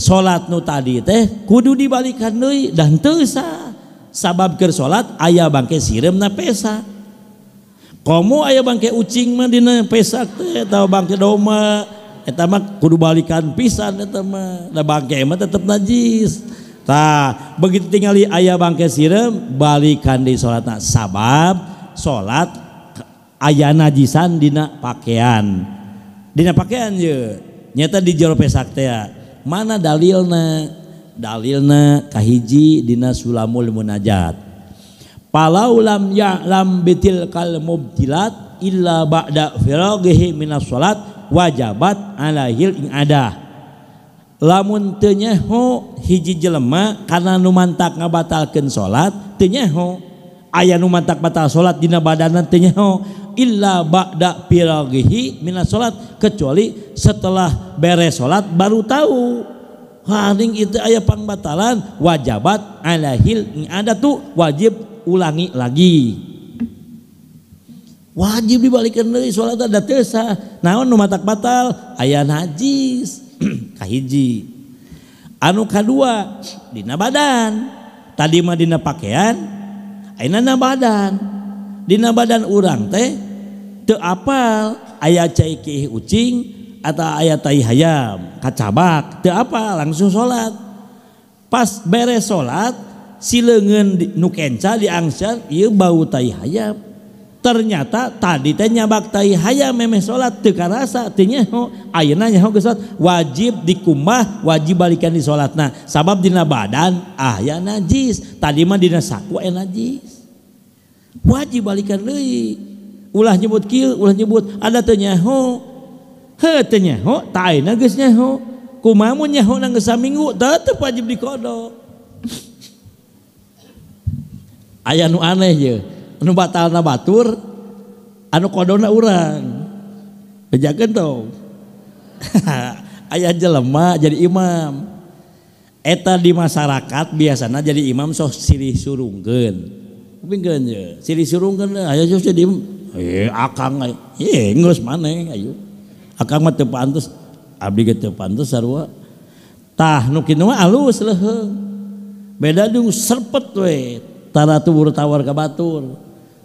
salat Nu tadi teh kudu dibalikan dan terussa sababkir salat ayaah bangkai sim nah pesa kamu ayaah bangkai ucingmah pesa tahu bangki doma kudu balikan pisan bang tetap najistah begitu tinggal ayah bangkai sim balikan di salat sabab salat ayah najisan Di pakaian Di pakaian nyata dijaro pesa Man dalil na dalil nakahhijidina sulamul mujat pala m yaram betillat salat waja alahil ada lamun tenya hijji jelema karena numantak nga batalken salat teyeho aya numantak batal salat dina badan tenya, illa ba'da firaghihi minas salat kecuali setelah beres salat baru tahu haring itu ayat pangbatalan wajabat alahil ada tuh wajib ulangi lagi wajib dibalikin dari sholat ada tesa naon nu matak batal ayah najis kahiji anu kadua dina badan tadi mah dina pakaian ayeuna na badan badan urang teh ke apa ayaah ceiki ucing atau ayat Th hayam kacabak apa langsung salat pas bere salat si lengen di nuken di angbau ternyata tadi tehnya bak Th hayaamme salatka rasanya wajib dimbah wajibbalikkan di salat nah sabab Di badan Ayah najis tadi Madinah saku najis wajib balikan lagi. ulah nyebut kil, ulah nyebut ada teu nyaho heuh teu nyaho ta ayeuna nyaho kumamu mun nyaho na minggu saminggu tetep wajib dikodo ayah nu aneh nu batal na batur anu kodona urang bejakeun Ayah aya jelema jadi imam eta di masyarakat biasanya jadi imam sok silih surungkeun pingkeun siri siri surungkeun aya geus diem eh akang eh ngurus mana? ayo akang mah teu pantes abdi ke teu pantes tah nukin nama mah alus lah beda jeung serpet we tara tubur tawar ka batur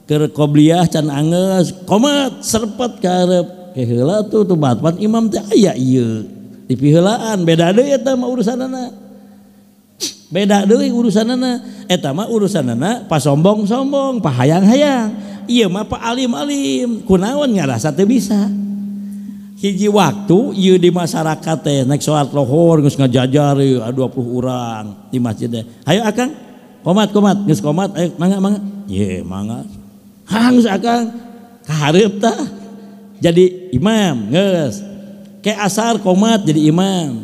chan qobliyah can angeus komat serpet ka kehela tuh tuh batpan imam teh ayah iyo di beda deui eta urusan urusanana beda deh urusan nana etama urusan nana pas sombong sombong pak hayang hayang iya mah pak alim alim kunawan ngerasa tuh bisa hiji waktu iya di masyarakat teh naik sholat lohor ngus ngajajar iya dua puluh orang di masjid deh ayo akang komat komat ngus komat ayo mangga mangga iya mangga hangus akang kaharep ta, jadi imam ngus ke asar komat jadi imam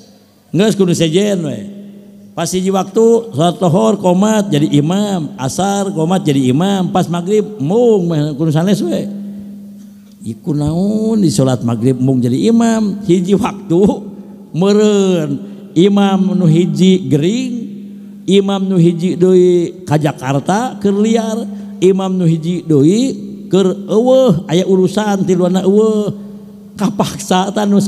karenaji waktuhor jadi imam Ashar komat jadi imam pas magrib mungiku na di salat magrib jadi imam hijji waktu meren Imam nuhiji Gering Imam Nuhiji Doi Ka Jakarta keliar Imam Nuhiji Doi ke aya urusan di luar kapah saatatan nu-st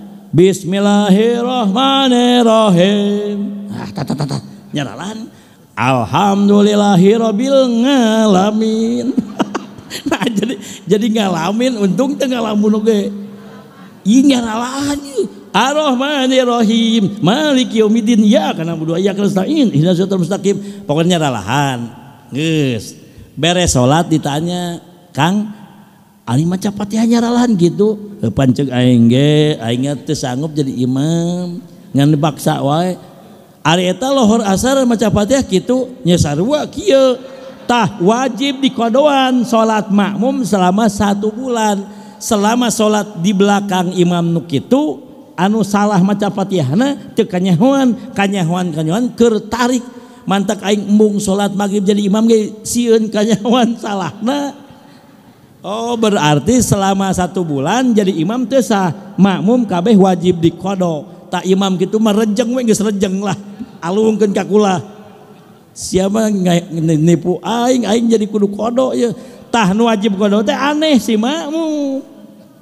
Bismillahirrahmanirrahim. Ah, tata tata nyaralan. Alhamdulillahirobbil ngalamin. nah jadi jadi ngalamin untung tengah lamun oke. Ieu nyeralan ieu. Malik yaumiddin ya karena berdua ya nasta'in, ihdinas siratal mustaqim. Pokoknya nyeralan. Gus Beres sholat ditanya, Kang, Aing mah capatinya ralahan gitu. Panceg aing ge, aingnya sanggup jadi imam. Ngan dipaksa wae. Ari eta lohor asar maca Fatihah kitu nya kieu. Tah wajib dikodoan salat makmum selama satu bulan. Selama salat di belakang imam nu kitu anu salah maca Fatihahna teu kanyahoan, kanyahoan kanyahoan keur tarik. Mantak aing embung salat maghrib jadi imam ge sieun kanyahoan salahna. Oh berarti selama satu bulan jadi imam tesah makmum kabeh wajib dikodo tak imam gitu merejeng we rejeng lah alungkan kakula siapa nipu aing aing jadi kudu kodo ya tah nu wajib kodo teh aneh si makmum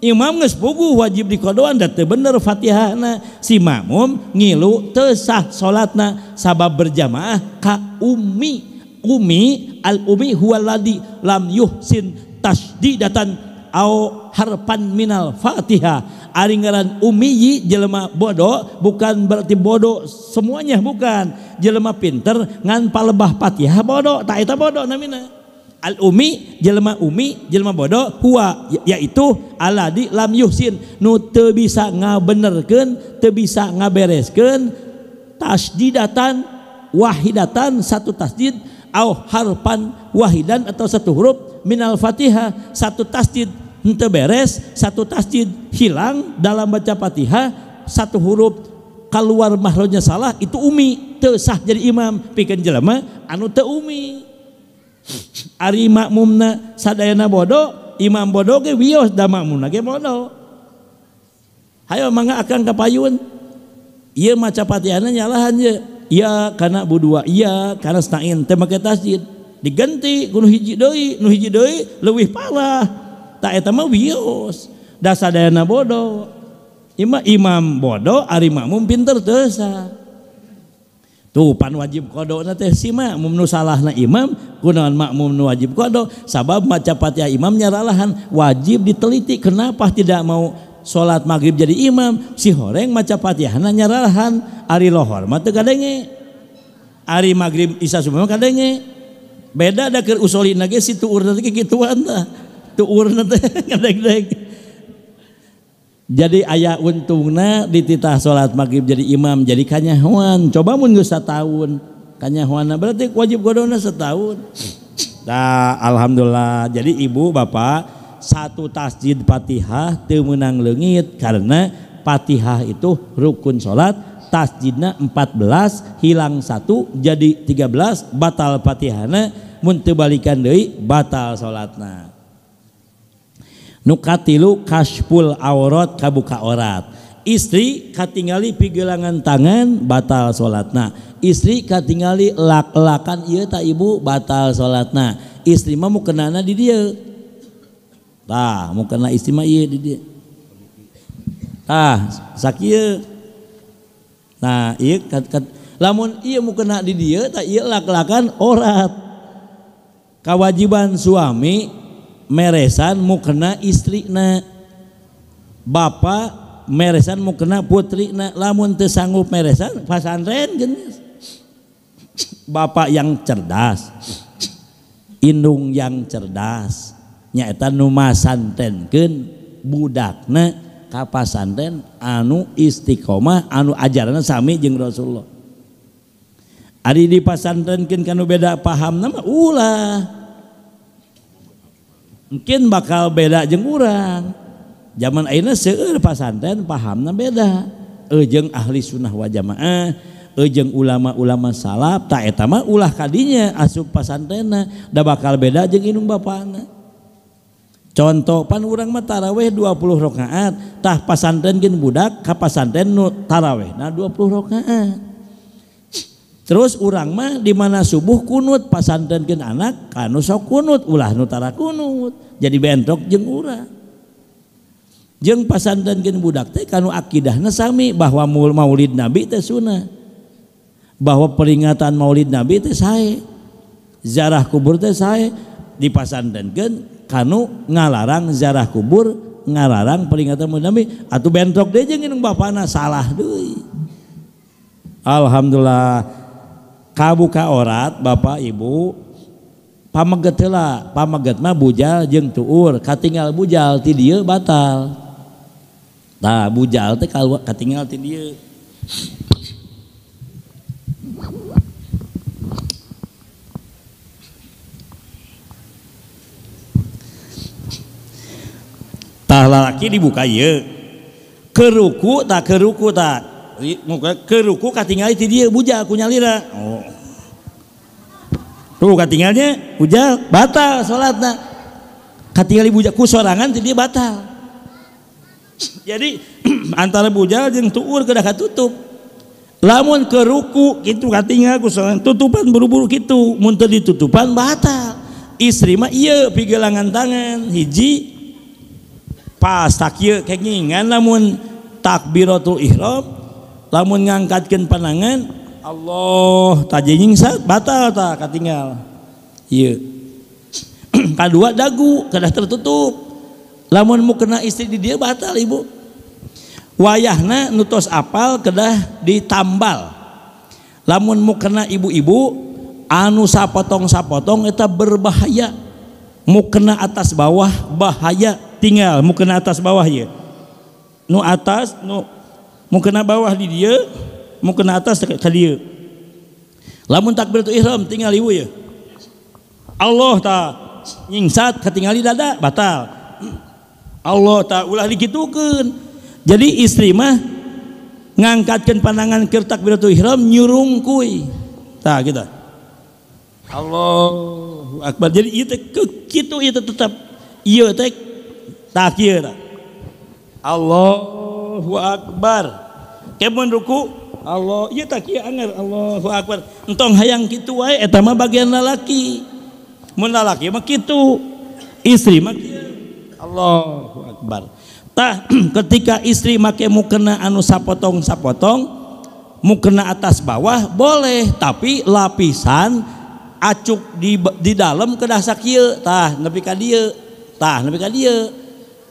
imam nges puguh wajib dikodoan da teu bener fatihahna si makmum ngilu tesah solatna sabab berjamaah ka umi umi al umi huwaladi lam yuhsin tasdidatan au harpan minal fatihah aringgaran umiyi jelema bodoh bukan berarti bodoh semuanya bukan jelema pinter ngan palebah fatihah bodoh tak itu bodoh namina al umi jelema umi jelema bodoh huwa ya- yaitu aladi lam yuhsin nu teu bisa ngabenerkeun teu bisa ngabereskeun tasdidatan wahidatan satu tasdid au harpan wahidan atau satu huruf Min Al fatihah satu tasjid ente beres satu tasjid hilang dalam baca fatihah satu huruf keluar makhluknya salah itu umi tersah jadi imam pikan jelema anu te umi ari makmumna sadayana bodoh imam bodoh ke wios da makmumna ke bodoh hayo mangga akan kapayun ieu maca fatihahna nyalahan ye iya karena budua iya karena stain tema make tasjid Diganti kuno hiji Doi hiji Doi lebih pala tak etama bios dasar bodoh Ima, imam bodoh ari makmum pinter dosa tuh pan wajib kodo na teh si makmum nu salahna imam kunaon makmum nu wajib kodo sabab maca imamnya imam nyaralahan wajib diteliti kenapa tidak mau sholat maghrib jadi imam si horeng maca patiahna ya nyaralahan ari lohor mah kadenge ari maghrib isya subuh kadenge beda ada ke usolina ge si tuurna teh kituan tu tuurna teh ngedeg-deg jadi ayah untungna dititah sholat maghrib jadi imam jadi kanyahuan coba mun geus tahun kanyahuanna berarti wajib godona setahun nah alhamdulillah jadi ibu bapak satu tasjid fatihah temenang lengit karena patihah itu rukun sholat tasjidna 14 hilang satu jadi 13 batal patihana muntu balikan batal salatna nukatilu kasful aurat kabuka orat istri katingali pigelangan tangan batal salatna istri katingali lak-lakan ieu iya tak ibu batal salatna istri mah mau kenana di dia tah mau kena istri mah ieu iya di dia tah sakieu iya. lamun ia mu kena di dia tak la ort kawajiban suami meresan mu kena istri na ba meresan mu kena putri lamunanggu merean ba yang cerdas lindung yang cerdas nyaeta numa santen ke budakne pasen anu Istiqomah anu ajarani jeungng Rasulullah Ari diren mungkin kan beda paham nama mungkin bakal beda jengrang zaman seu pasanten paham beda ujeng ahli sunnah wajamaah ujeng ulama-ulama salap ta ulah tadinya asup pasantena udah bakal beda jengung ba contoh pan urangma tarawih 20 rakaattah pasan dangen budak kapasantarah 20ka terus urangmah dimana subuh kunut pasan degen anak kannut ulah nutara kunut jadi bentokng pas dangen budak akidahami bahwa mu maulid Nabi bahwa peringatan Maulid Nabi jarah kubur diasan dangen kanu ngalarang zarah kubur ngalarang peringatan nabi atau bentrok deh jengin bapana salah deh Alhamdulillah kabuka orat bapak ibu pameget lah pameget mah bujal jeng tuur katingal bujal ti dia batal nah bujal teh kalau katinggal ti dia laki dibuka ya keruku tak keruku tak muka keruku katingali ti dia bujal kunyalira nyalira oh. tuh katingalnya bujal batal sholat nak katingali bujal ku sorangan ti dia batal jadi antara bujal jeng tuur kedah tutup lamun keruku gitu katingal ku sorangan tutupan buru-buru gitu muntah ditutupan batal istri mah iya pigelangan tangan hiji namun takbirob namun ngangkatkan penangan Allahtaj batal tinggal dagu kedah tertutup lamun mu kena istri di dia batal Ibu wayah Nah nuttus apal kedah diambal lamun mukenna ibu-ibu anu sapotongsapotong itu berbahaya mukenna atas bawah bahaya yang tinggal mu kena atas bawah ya nu atas nu mu kena bawah di dia mu kena atas ke dia lamun takbiratul ihram tinggal ibu ya Allah ta nyingsat ketinggali dada batal Allah ta ulah dikitukeun jadi istri mah ngangkatkan pandangan ke takbiratul ihram nyurungkuy ta kita gitu. Allah Akbar jadi itu iya kitu itu iya tetap iya teh Allah Allahu Akbar kemun ruku Allah iya takir anger Allahu Akbar entong hayang kitu wae eta mah bagian lalaki mun lalaki mah kitu istri mah Allahu Akbar tah ketika istri make mukena anu sapotong sapotong mukena atas bawah boleh tapi lapisan acuk di di dalam kedah sakil tah nepi ka dieu tah nepi ka dieu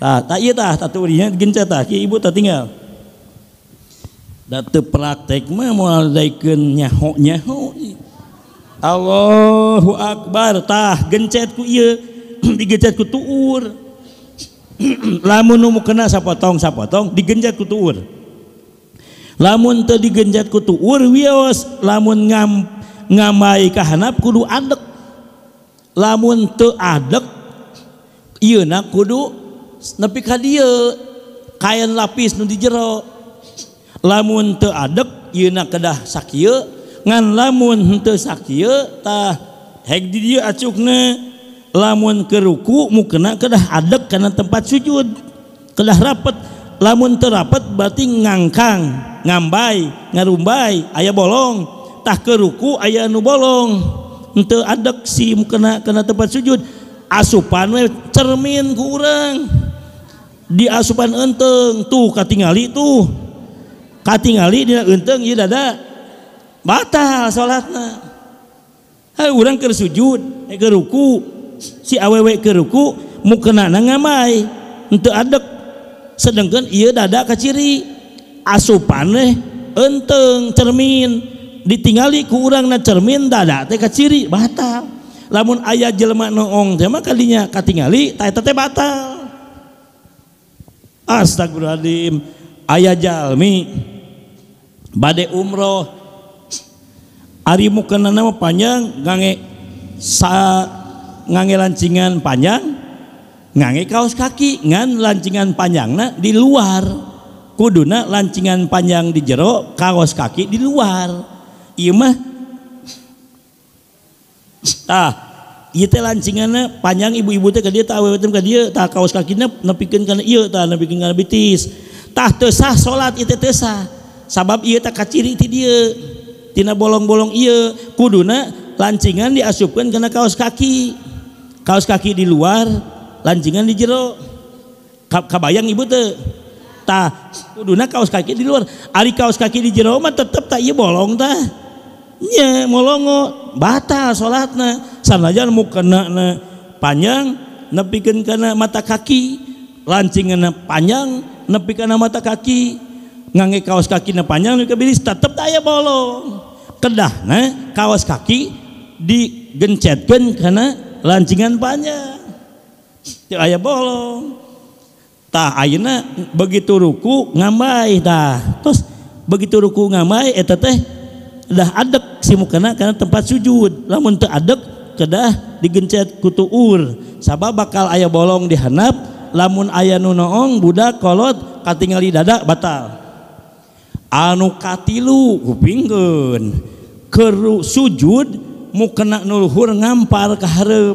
tak iya tah, tak turinya genjat tah, ki ibu tak tinggal. Datu praktek mah mau daikeun nyaho nyaho. Allahu akbar tah gencet ku ieu iya, digencet ku tuur. Lamun nu kena sapotong sapotong digencet ku tuur. Lamun teu digencet ku tuur wios lamun ngam ngamai kahanap kudu adek. Lamun teu adek iya nak kudu Na had ka lapis nu jero lamun tekak kedah ngan lamun lamun ke ruku mu kena kedahk karena tempat sujud kedah rapet lamunterapat batin ngangkang ngambai ngarummba aya bolongtah ke ruuku aya anu bolong untuk adak sim kena kena tempat sujud asu panelel cermin kurang. asupan enteng tuh Kaingali ituingaling dada salat hai kurang kesujud eh, si awewe keku mu kena untuk adek sedanggkan ia dada ke ciri asupaneh enteg cermin ditingali kurang kurang cermin dada ciri bat lamun ayaah jelemak noong ja kalinya katingali tete batal Astaghim ayajalmi badai umroh harimu kena nama panjangnge lancingan panjang ngange kaos kaki ngan lancingan panjang nah di luar kuduna lancingan panjang di jero kaos kaki di luar Imahtahh lancingan panjang ibu-ibunya dia tahuos salat itusa sabab tak diatina bolong-bolong kudu lancingngan dia asuukan kena kaos kaki kaos kaki di luar lancingan di jero Kabaang ibu tuh kaos kaki di luar Ari kaos kaki di Jeroah tetap tak bolonglong bata salat Nah sanajan mukena na panjang nepikeun kana mata kaki lancingan panjang nepi kana mata kaki ngangge kawas kaki na panjang nu kabilis tetep daya bolong kedah nah kaos kaki digencetkan karena lancingan panjang teu aya bolong tah ayeuna begitu ruku ngamai, tah terus begitu ruku ngamai, eh teteh, dah adek si mukena karena tempat sujud lamun teu adek ceddah dicet kuur Saah bakal aya bolong dihanap lamun ayah nunoong Budakkolot kaing di dadak batal anukatiluping keruk sujud mu kena nuulhur ngampar keharep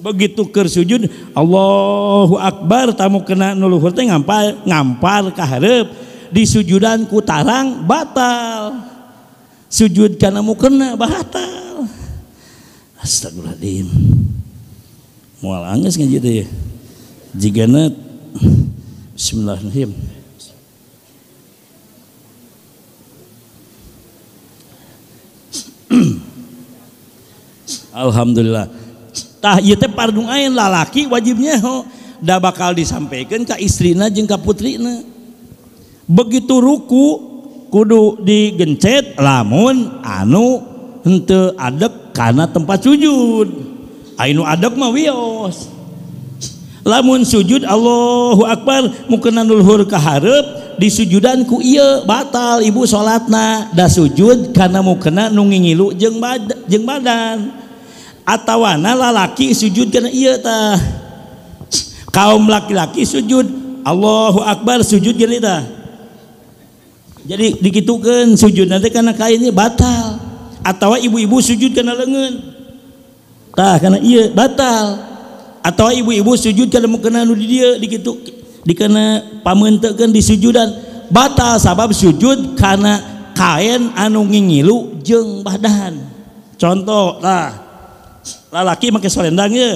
begituker sujud Allahuakbar tamu kena nuluhurnya ngampar ngampar keharep di sujudan kutarang batal sujud karena mu kena batatan Astagfirullahaladzim. Mual angus kan gitu ya. Jika net Bismillahirrahmanirrahim. Alhamdulillah. Tah ieu teh pardung aing lalaki wajibnya ho da bakal disampaikan ke istrina jeung ka putrina. Begitu ruku kudu digencet lamun anu hente adek tempat sujud Au ada mau lamun sujud Allahu akbar mukenanulhur keharep dis sujudanku ia batal ibu salatnadah sujud karena mu kena baddan attawa lalaki sujud karena iatah kaum laki-laki sujud Allahu akbar sujud generaita jadi dikiukan sujud nanti karenakah ini batal atau ibu-ibu sujud karena tak karena iya batal atau ibu-ibu sujud kena mau kena di dia dikitu dikena pamentekan di sujudan batal sabab sujud karena kain anu ngingilu jeng badan contoh lah lalaki pakai ya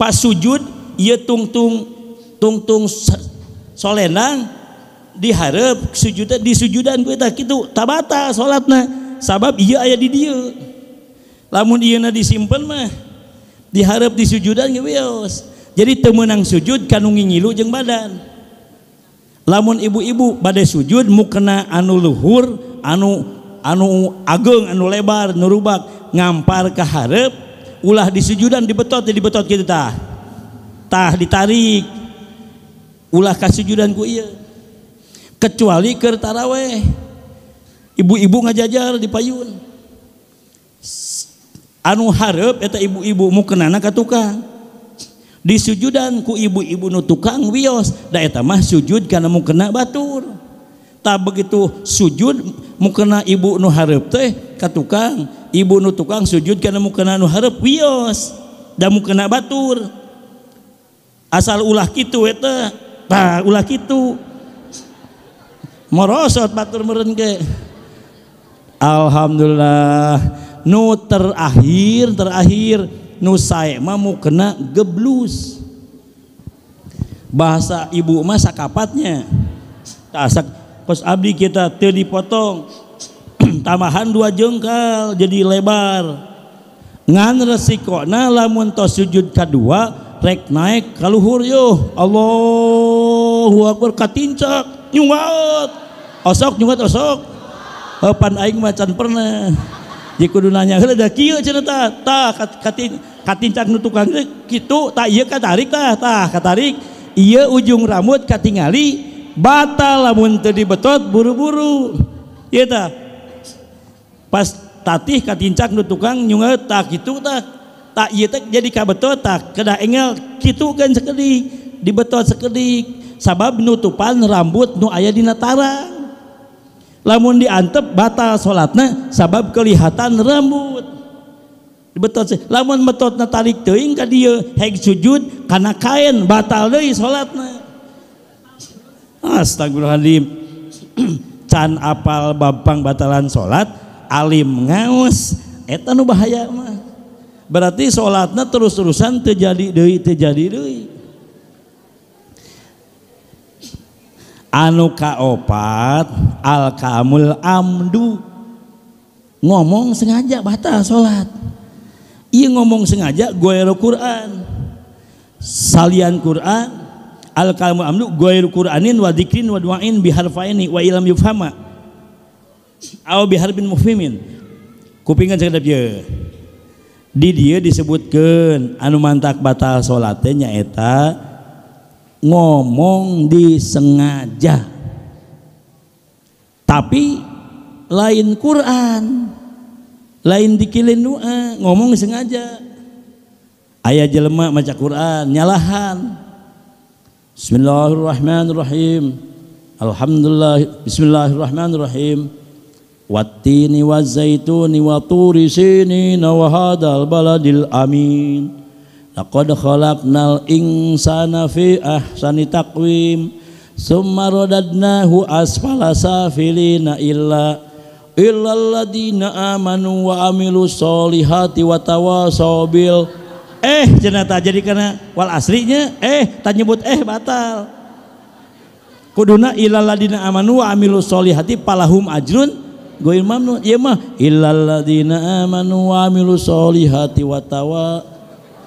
pas sujud ia tungtung tungtung solendang diharap sujudan di sujudan gue tak gitu tabata sholatnya Kh sabab ayaah di dia lamun disimpa mah diharap di sujudan jadi tem menang sujud kanung ngilu badan lamun ibu-ibu badai sujud mu kena anu luhur anu anu ageng anu lebar nuruakgammpar keharep ulah di sujudan dibetot di betottahtah ditarik ulah kasih judanku ia kecuali ketaraweh ibu-ibu nga jajar diayun anu haep ibu-ibu mu kena tukang dis sujudan ku ibu-ibu nu tukang wiyos tamah sujud karenamu kena Batur tak begitu sujud mu kena ibu Nuharep teh tukang ibu nu tukang sujud karenamu kena hayona batur asal ulah gitu morrosot batur merengke Alhamdulillah nu terakhir terakhir nu saya mau kena geblus bahasa ibu masa tak tasak kos abdi kita teu potong tambahan dua jengkal jadi lebar ngan resiko na lamun to sujud kedua rek naik kaluhur yo Allahu akbar katincak nyungat osok nyungat osok Pan aing macan pernah. Jadi kudu nanya, hela dah kia cerita, ta katin katincak nutukan gitu, tak iya katarik ta, ta katarik, iya ujung rambut katingali, batal lamun teu dibetot buru-buru. Iya ta. Pas tatih katincak nu tukang nyungeut tak gitu tak tak iya tak jadi kabetot tak kena engel gitu kan sekedik dibetot sekedik sabab nutupan rambut nu ayah di tarang lamun diantep batal salatna sabab kelihatan rambut dibe lajud karena kain batal apal Bapang bataalan salat Alim bahaya berarti salatnya terus-terusan terjadi Dewi terjadi dewi anu kaopat al kamul amdu ngomong sengaja batal sholat. iya ngomong sengaja goero Quran salian Quran al kamul amdu goero Quranin wa dzikrin wa duain bi wa ilam yufhama aw biharbin harbin kupingan sekedap dia di dia disebutkan anu mantak batal sholatnya eta ngomong disengaja tapi lain Quran lain dikilin doa ngomong disengaja, ayah jelema maca Quran nyalahan Bismillahirrahmanirrahim Alhamdulillah Bismillahirrahmanirrahim Wattini wa zaituni wa turi sinina baladil amin Laqad khalaqnal insana fi ahsani taqwim summa radadnahu asfala safilina illa illalladina amanu wa amilu solihati wa tawasaw eh jenata jadi karena wal aslinya eh tak nyebut eh batal kuduna illalladina amanu wa amilu solihati palahum ajrun goil mamnun ya mah illalladina amanu wa amilu solihati wa tawasaw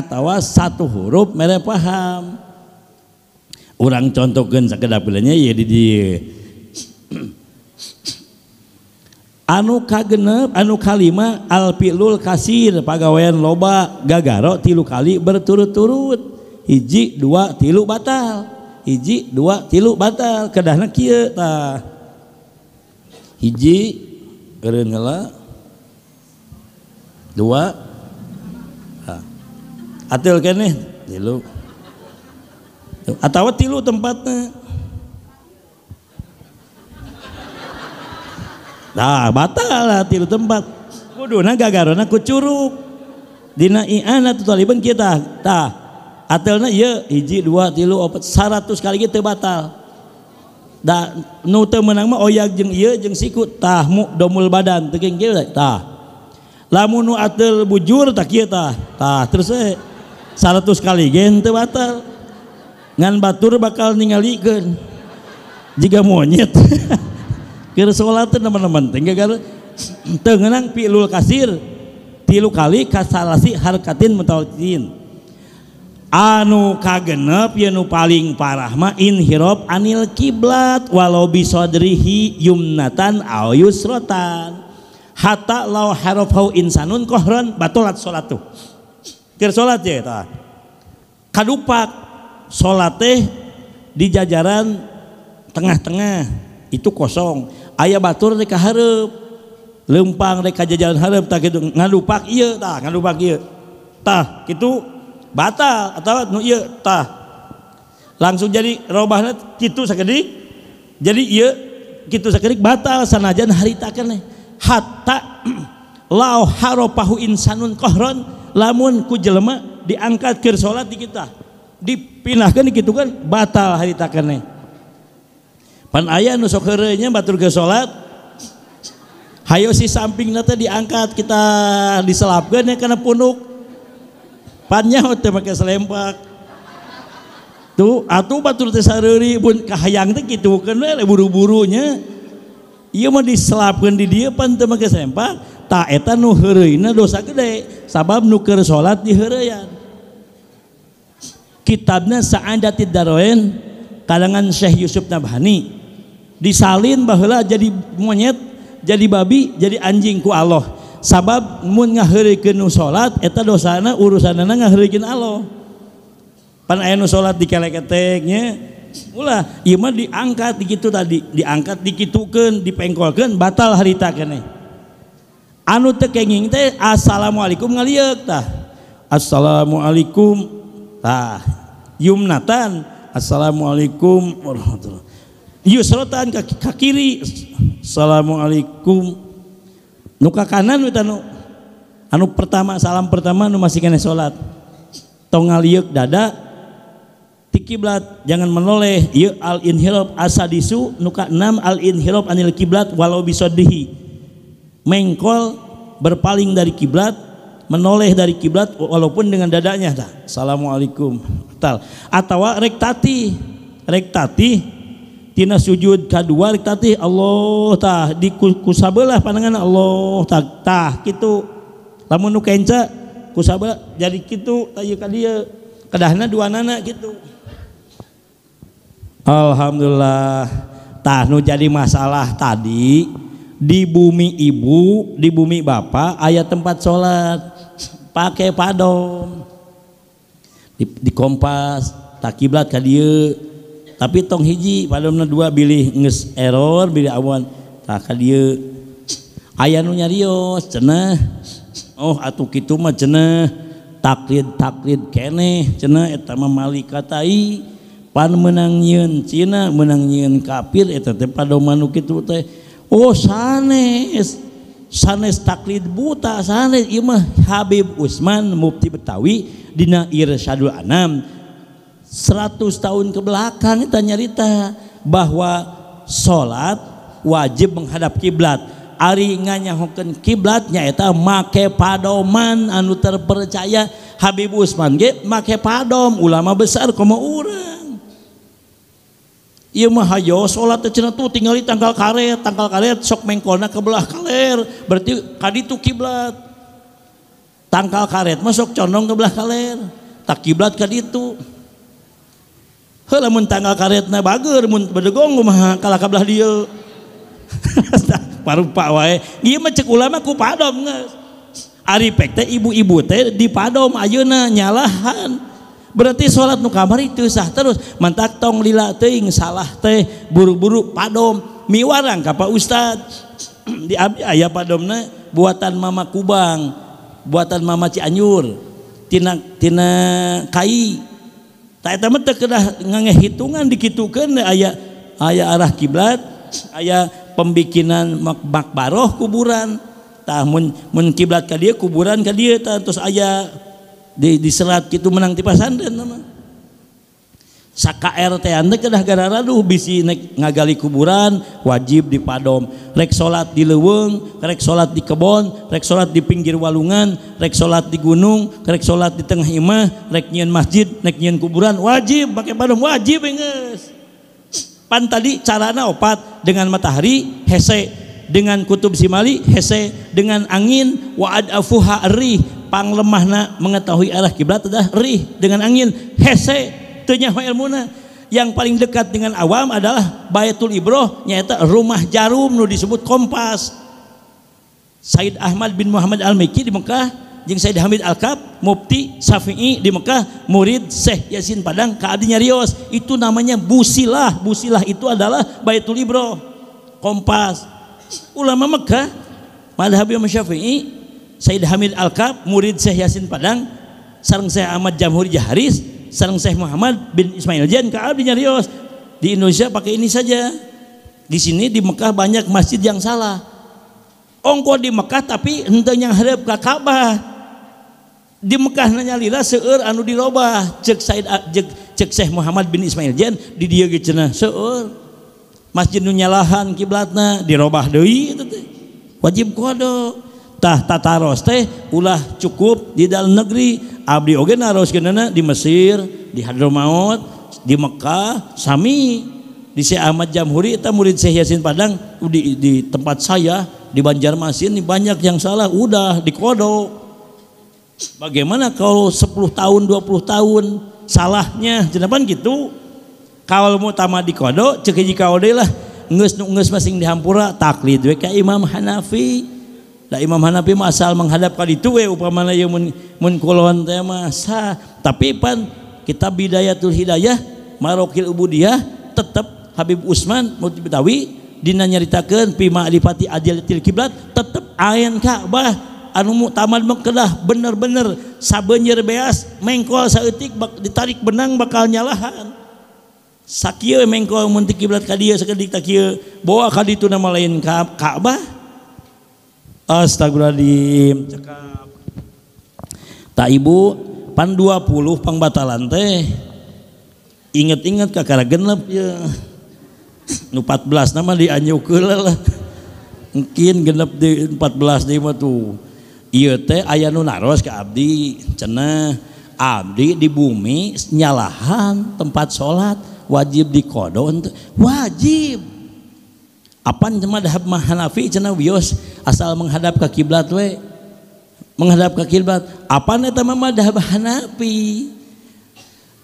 tawa satu huruf me paham orang contoh gensa kedapilannya anuka genep anukhama alpilul Kasir pegawayan Loba Gagaraok tilu kali berturut-turut hiji dua tilu batal jijji dua tilu batal ke hiji dua atil kene tilu atau tilu tempatnya Nah, batal lah tilu tempat. Kuduna gagarona ku curug. Dina iana tu taliban kita. Tah. Atelna ieu iya, hiji dua tilu opat seratus kali kita batal. Da nu teu meunang mah oyak jeung ieu iya, jeung siku tah mu domul badan teu tah. Lamun nu atel bujur tak kieu iya, tah. Tah terus eh. 100 kali gente batal ngan batur bakal ninggalikan jika monyet ke sholat teman-teman tinggal tengenang pilul kasir pilu kali kasalasi harkatin mutawatin anu kagenep yanu paling parah ma inhirob anil kiblat walau bisodrihi yumnatan au yusrotan hatta law harofau insanun kohron batulat tuh. salat kadupak salatih di jajaran tengah-tengah itu kosong ayaah batur mereka haep Lumpang mereka jajaran ha tak nga itu bata atau langsung jadi rob itu seih jadi gitu se batal sanajan hari hartaopahu Insanun kohron lamun ku jelema diangkat ke salat di kita dipinahkan gitu kan batal hari takane pan aya nu sok heureunya batur ke salat hayo si sampingna teh diangkat kita diselapkan ya karena punuk pannya teh make selempak tuh atuh batur teh sareuri pun kahayang teh gitu kan buru-burunya ieu mah diselapkan di dia pan teh make selempak sa sabab nuker salat di kitabnya sati kalangan Syekh Yusuf nahani disalin Balah jadi monyet jadi babi jadi anjingku Allah sababmun salat dosana urusan Allah salat dinya iman diangkat di gitu tadi diangkat diukan dipengkolkan batal harit keeh anu tekenging teh assalamualaikum ngaliyek tah assalamualaikum tah yumnatan assalamualaikum warahmatullah yusrotan ka, ka kiri assalamualaikum nuka kanan kita nu anu pertama salam pertama nu masih kena sholat tong ngaliak dada tikiblat jangan menoleh yuk al inhilop asadisu nuka enam al inhilop anil kiblat walau dihi mengkol berpaling dari kiblat menoleh dari kiblat walaupun dengan dadanya dah assalamualaikum tal atau rektati rektati tina sujud kedua rektati Allah tah di kusabelah pandangan Allah tah tah gitu lamun nu kenca kusabelah. jadi gitu tayu iya ka kedahna dua nana gitu Alhamdulillah tah nu jadi masalah tadi di bumi ibu di bumi ba ayat tempat salat pakai padang di Kompas takibbla kaliu tapi tong hijji pada dua nge error awan ayanya Rio tak oh, taklid keai menang Cina menangin kafir teh Oh, es sanes taklid buta san Imah Habib Ustsman mukti Betawi Dina Iam 100 tahun ke belakang kita nyarita bahwa salat wajib menghadap kiblat ariingnyahokan kiblatnya itu make Padoman anu terpercaya Habib Ustsman make Pam ulama besar kok mau uru mahayo salat ce tuh tinggal di tanggal karet tanggal karet sok mengkoak kebelah kalir berarti tadi itu kiblat tanggal karet masuk condong kebelah kal tak kiblat tadi itu tanggal karet naba ka ulamaku Ari ibu-ibu teh di padam aunanyalahan tuh berarti salatmu kambar itu usah terus mantak tong lila te salah teh buruk-buruk padam miwaang kapal Ustadz diambi aya padam buatan Makung buatan mama ci anyurtinatina Kainge hitungan dikituukan aya aya arah kiblat aya pembikinanbakbaroh kuburan tahun menkiblat ke dia kuburan ke dia terus ayaah ke di, di selat gitu menang di pasandan nama saka RT anda kedah gara raduh bisi nek ngagali kuburan wajib di padom rek solat di leweng rek solat di kebon rek solat di pinggir walungan rek solat di gunung rek solat di tengah imah rek nyian masjid rek nyian kuburan wajib pakai padom wajib enges pan tadi carana opat dengan matahari hese dengan kutub simali hese dengan angin waad afuha arih panglemahna mengetahui arah kiblat adalah rih dengan angin hese tenya ilmuna yang paling dekat dengan awam adalah Baitul Ibroh nyata rumah jarum nu disebut kompas Said Ahmad bin Muhammad al meki di Mekah yang Said Hamid Al-Kab Mufti Safi'i di Mekah murid Syekh Yasin Padang keadinya Rios itu namanya busilah busilah itu adalah Baitul Ibroh kompas ulama Mekah Madhabi Syafi'i Said Hamid Al Alkab murid Syekh Yasin Padang sarang Syekh Ahmad Jamhuri Jaharis sarang Syekh Muhammad bin Ismail Jan ke abdi nyarios di Indonesia pakai ini saja di sini di Mekah banyak masjid yang salah ongko di Mekah tapi ente yang hadap ke Ka'bah di Mekah nanya lila seur anu dirobah cek Said ah, cek, cek Syekh Muhammad bin Ismail Jan di dia kecena seur masjid nyalahan kiblatna dirobah deui itu teh wajib kodok tah tataros teh ulah cukup di dalam negeri abdi oge kenana di Mesir di Hadramaut di Mekah sami di Syekh Ahmad Jamhuri eta murid Syekh Yasin Padang di, di tempat saya di Banjarmasin banyak yang salah udah di Kodo Bagaimana kalau 10 tahun 20 tahun salahnya jenapan gitu kalau mau tamat di kodo cek hiji kaode lah nges masing dihampura taklid we ka Imam Hanafi Da Imam Hanafi mah asal menghadap kali itu we upamana yang mun mun kulon teh mah sah. Tapi pan kita Bidayatul Hidayah Marokil Ubudiyah tetap Habib Usman Betawi dina nyaritakeun fi ma'rifati adilatil kiblat tetap ayan Ka'bah anu mu'tamad Mekah bener-bener sabeunjeur beas mengkol saeutik ditarik benang bakal nyalahan. Sakieu mengkol mun ti kiblat ka dieu sakedik ta kieu bawa ka ditu nama lain Ka'bah. Ka Astagfirullahaladzim cekap tak ibu pan 20 pangbatalan teh inget-inget kakara genep ya nu 14 nama dianjukeun lah mungkin genep di 14 di mah tuh ieu teh aya naros ke abdi cene abdi di bumi nyalahan tempat sholat wajib di dikodon wajib apa cuma mafis asal menghadap ke kiblat menghadap ke kibat apa mama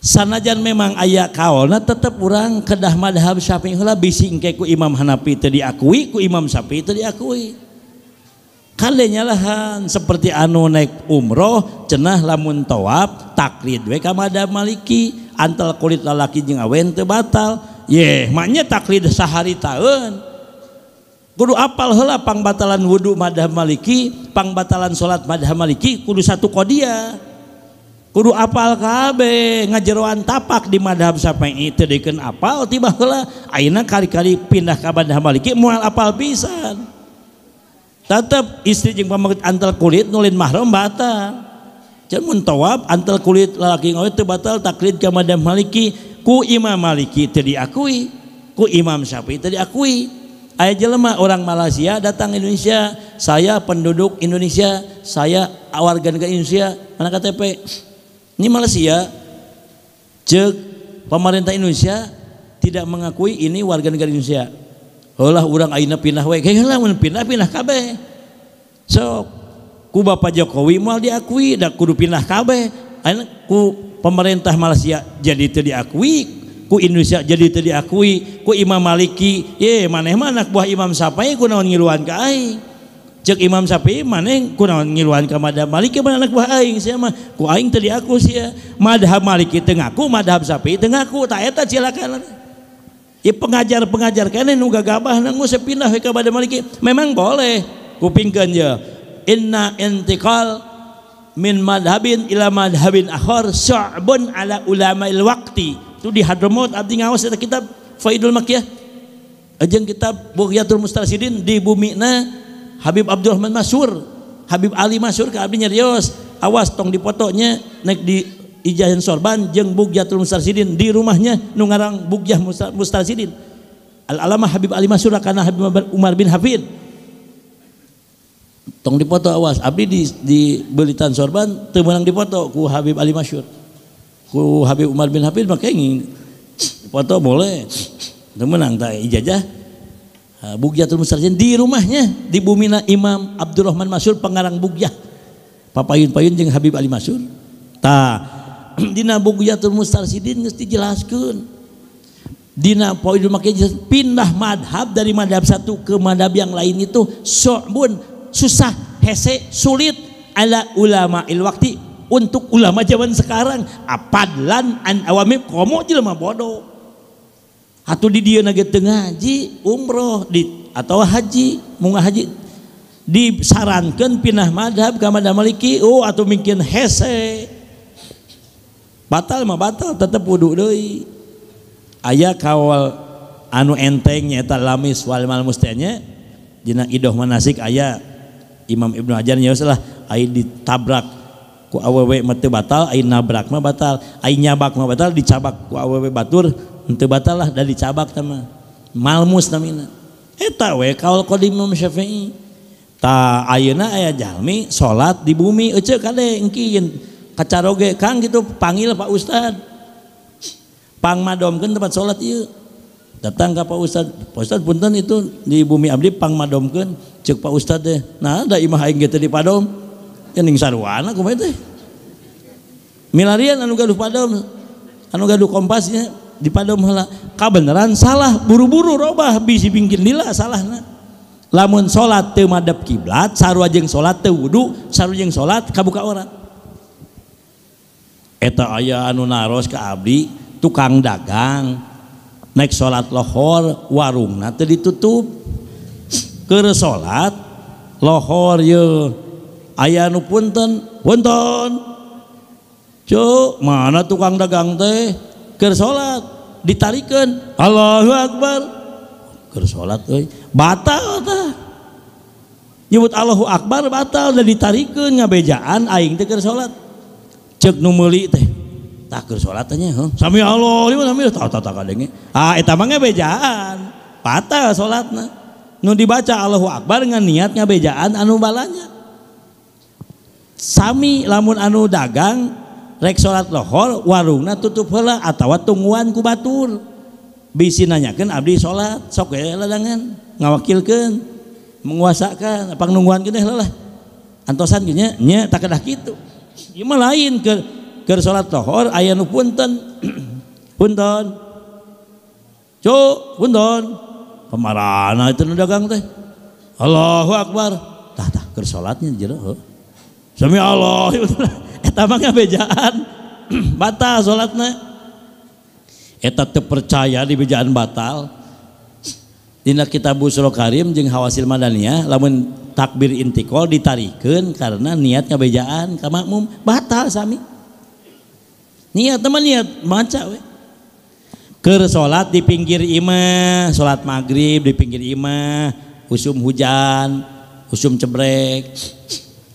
sanajan memang aya ka tetap orang kedahyalah bis Imam Hanapi itu diakui Imam sap itu diakui kalian nyalahan seperti anu naik umroh cenah lamunab taklidiki antal kulit lalaki batal yenya taklid sehari tahun apalla pangbatalan wudhu Ma Maliki pangbatalan salat Ma Maliki kudu satu koiah apal K ngajeroan tapak di Madamemken apal tibaina kar-kali pindah kepadaikihal apal pisan tetep istri jeung pe antal kulit nulin mahram Bawab antal kulit lelaki oleh terbatal taklit kemada Maliki ku Imam Maliki te diakui ku Imam Syafi tadikui Ayah jelema orang Malaysia datang Indonesia, saya penduduk Indonesia, saya warga negara Indonesia, mana KTP? Ini Malaysia, cek pemerintah Indonesia tidak mengakui ini warga negara Indonesia. Olah orang aina pindah wae, kayaknya mau pindah pindah kabe. So ku Bapak Jokowi mal diakui, dak kudu pindah kabeh. Aina ku pemerintah Malaysia jadi tidak diakui ku Indonesia jadi tadi akui ku Imam Maliki ye maneh mana buah Imam Sapai ku naon ngiluan ka aing cek Imam Sapai mana? ku naon ngiluan ka madhab Maliki mana anak buah aing sia mah ku aing tadi aku sia madhab Maliki teu ngaku madhab Sapai teu ngaku tak eta cilakan Ya pengajar-pengajar kene nu gabah nang geus pindah ka madhab Maliki memang boleh kupingkeun ya inna intiqal min madhabin ila madhabin akhar sya'bun ala ulama waqti itu di Hadramaut abdi ngawas eta kitab Faidul Makkiyah ajeng kitab Bughyatul Mustarasidin di bumi na Habib Abdurrahman Masur Habib Ali Masur ke abdi nyarios awas tong dipotonya naik di Ijahan Sorban jeung Bughyatul Mustarasidin di rumahnya nu ngaran Bughyah Mustarasidin Al-Alamah Habib Ali Masur karena Habib Umar bin Hafid tong dipoto awas abdi di, di belitan sorban teu dipoto ku Habib Ali Masyur ku Habib Umar bin Habib makanya ingin foto boleh menang tak ijazah Bugyatul Mustarjin di rumahnya di bumi Imam Abdurrahman Masur pengarang Bugyah papayun-payun jeng Habib Ali Masur ta dina Bugyatul Mustarsidin geus dijelaskeun dina poin makanya pindah madhab dari madhab satu ke madhab yang lain itu so'bun susah hese sulit ala ulama il waktu ulamajaaban sekarang apadlanwami Haji umroh atau haji haji dissarankan pinnahmadam ke oh, atau he batalmah batal tetap whui ayaah kawal anu entengnya lamis mustnya jenak Ih Man aya Imam Ibnu hajarnya setelah diabrakkan awe batalma batal anyama batal di cabW Batur untuk batallah dari cabak sama malmus na ayami salat di bumi kacage gitupanggil Pak Ustadpangmken tempat salat y datang Pak Ustad poststadbunnten itu di bumi-ablipang Mamken ce Pak Ustad deh gitu di Pam mil an padam anuh Kompasnya di padam ke beneran salah buru-buru robba habisi pinggir nila salah lamun salatb kiblatajeng salatwudhu salat kabuka orang an tukang dagang naik salat lohor warung atau ditutup ke salat lohor y Ay nu punten weton cu mana tukang dagang tehker salat ditarikan allau akbar batalnyebut Allahu Akbar batal dan ditarikannya bejaan aying tikir salat cekt patah salat dibaca Allahu Akbar nga niatnya bejaan anubalanya Sami lamun anu dagang rek salat lohol warna tutup hela ataut tumbuhan kubatur bisi nanyakan Abdi salat sodangan ngawakilkan menguasakan apa nungumbuhan kitalah san tak gitu lain ke salat thohor aya punnten pemara dagang Allahu akbar salatnya jeroh Sami Allah eta mah eh, bejaan batal salatna eta eh, teu percaya di bejaan batal dina kitab Usro Karim jeung Hawasil Madaniyah lamun takbir intikol ditarikeun karena niat ngabejaan ka makmum batal sami niat teman niat maca we keur salat di pinggir imah salat maghrib di pinggir imah usum hujan usum cebrek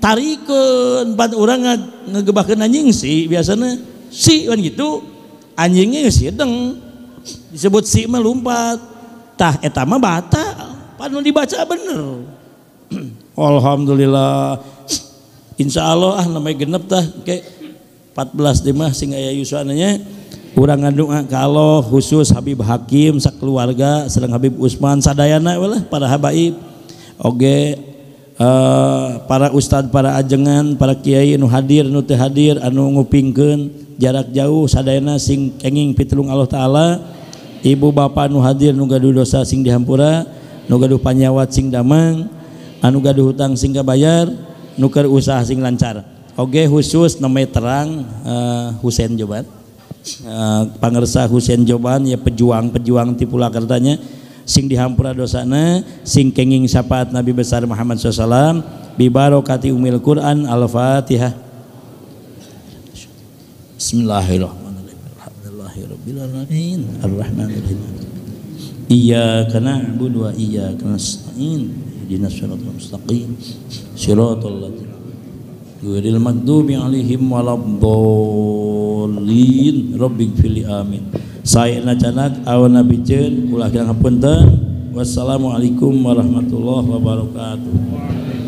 ke orang ngegebakan anjing sih biasanya siun gitu anjingng disebut simpatah dibaca bener Alhamdulillah Insya Allah ah, namanya geneptah Oke 14mah sehingga yusunya kurangndung kalau khusus Habib Hakim sak keluarga sering Habib Ustman saddayana oleh para Habaib oke Allah eh para Ustad para ajengan para Kyai Nuhadir nuti hadir anu ngupingkeun jarak jauh saddana sing enging Fitulung Allah ta'ala ibu Bapak Nuhair nugadu dosa sing dihampura nuga dupanyawat sing Damang anu gadu hutang singga bayar nuker usaha sing lancar oke khusus 6 meter terang eh, Husein Jobat eh, Panerssa Huein Joban ya pejuang pejuang tipula kertanya sing dihampura dosana sing kenging syafaat Nabi besar Muhammad SAW bibarokati umil Quran al-fatihah Bismillahirrahmanirrahim Alhamdulillahirrahmanirrahim Ar-Rahmanirrahim Iyaka na'budu wa iyaka nasta'in Ihdina siratal mustaqim Siratal ladzina Ghairil maghdubi alaihim waladdallin. Rabbi fili amin. Saya nacanak awan nabi jen ulah kang hapunten. Wassalamualaikum warahmatullahi wabarakatuh.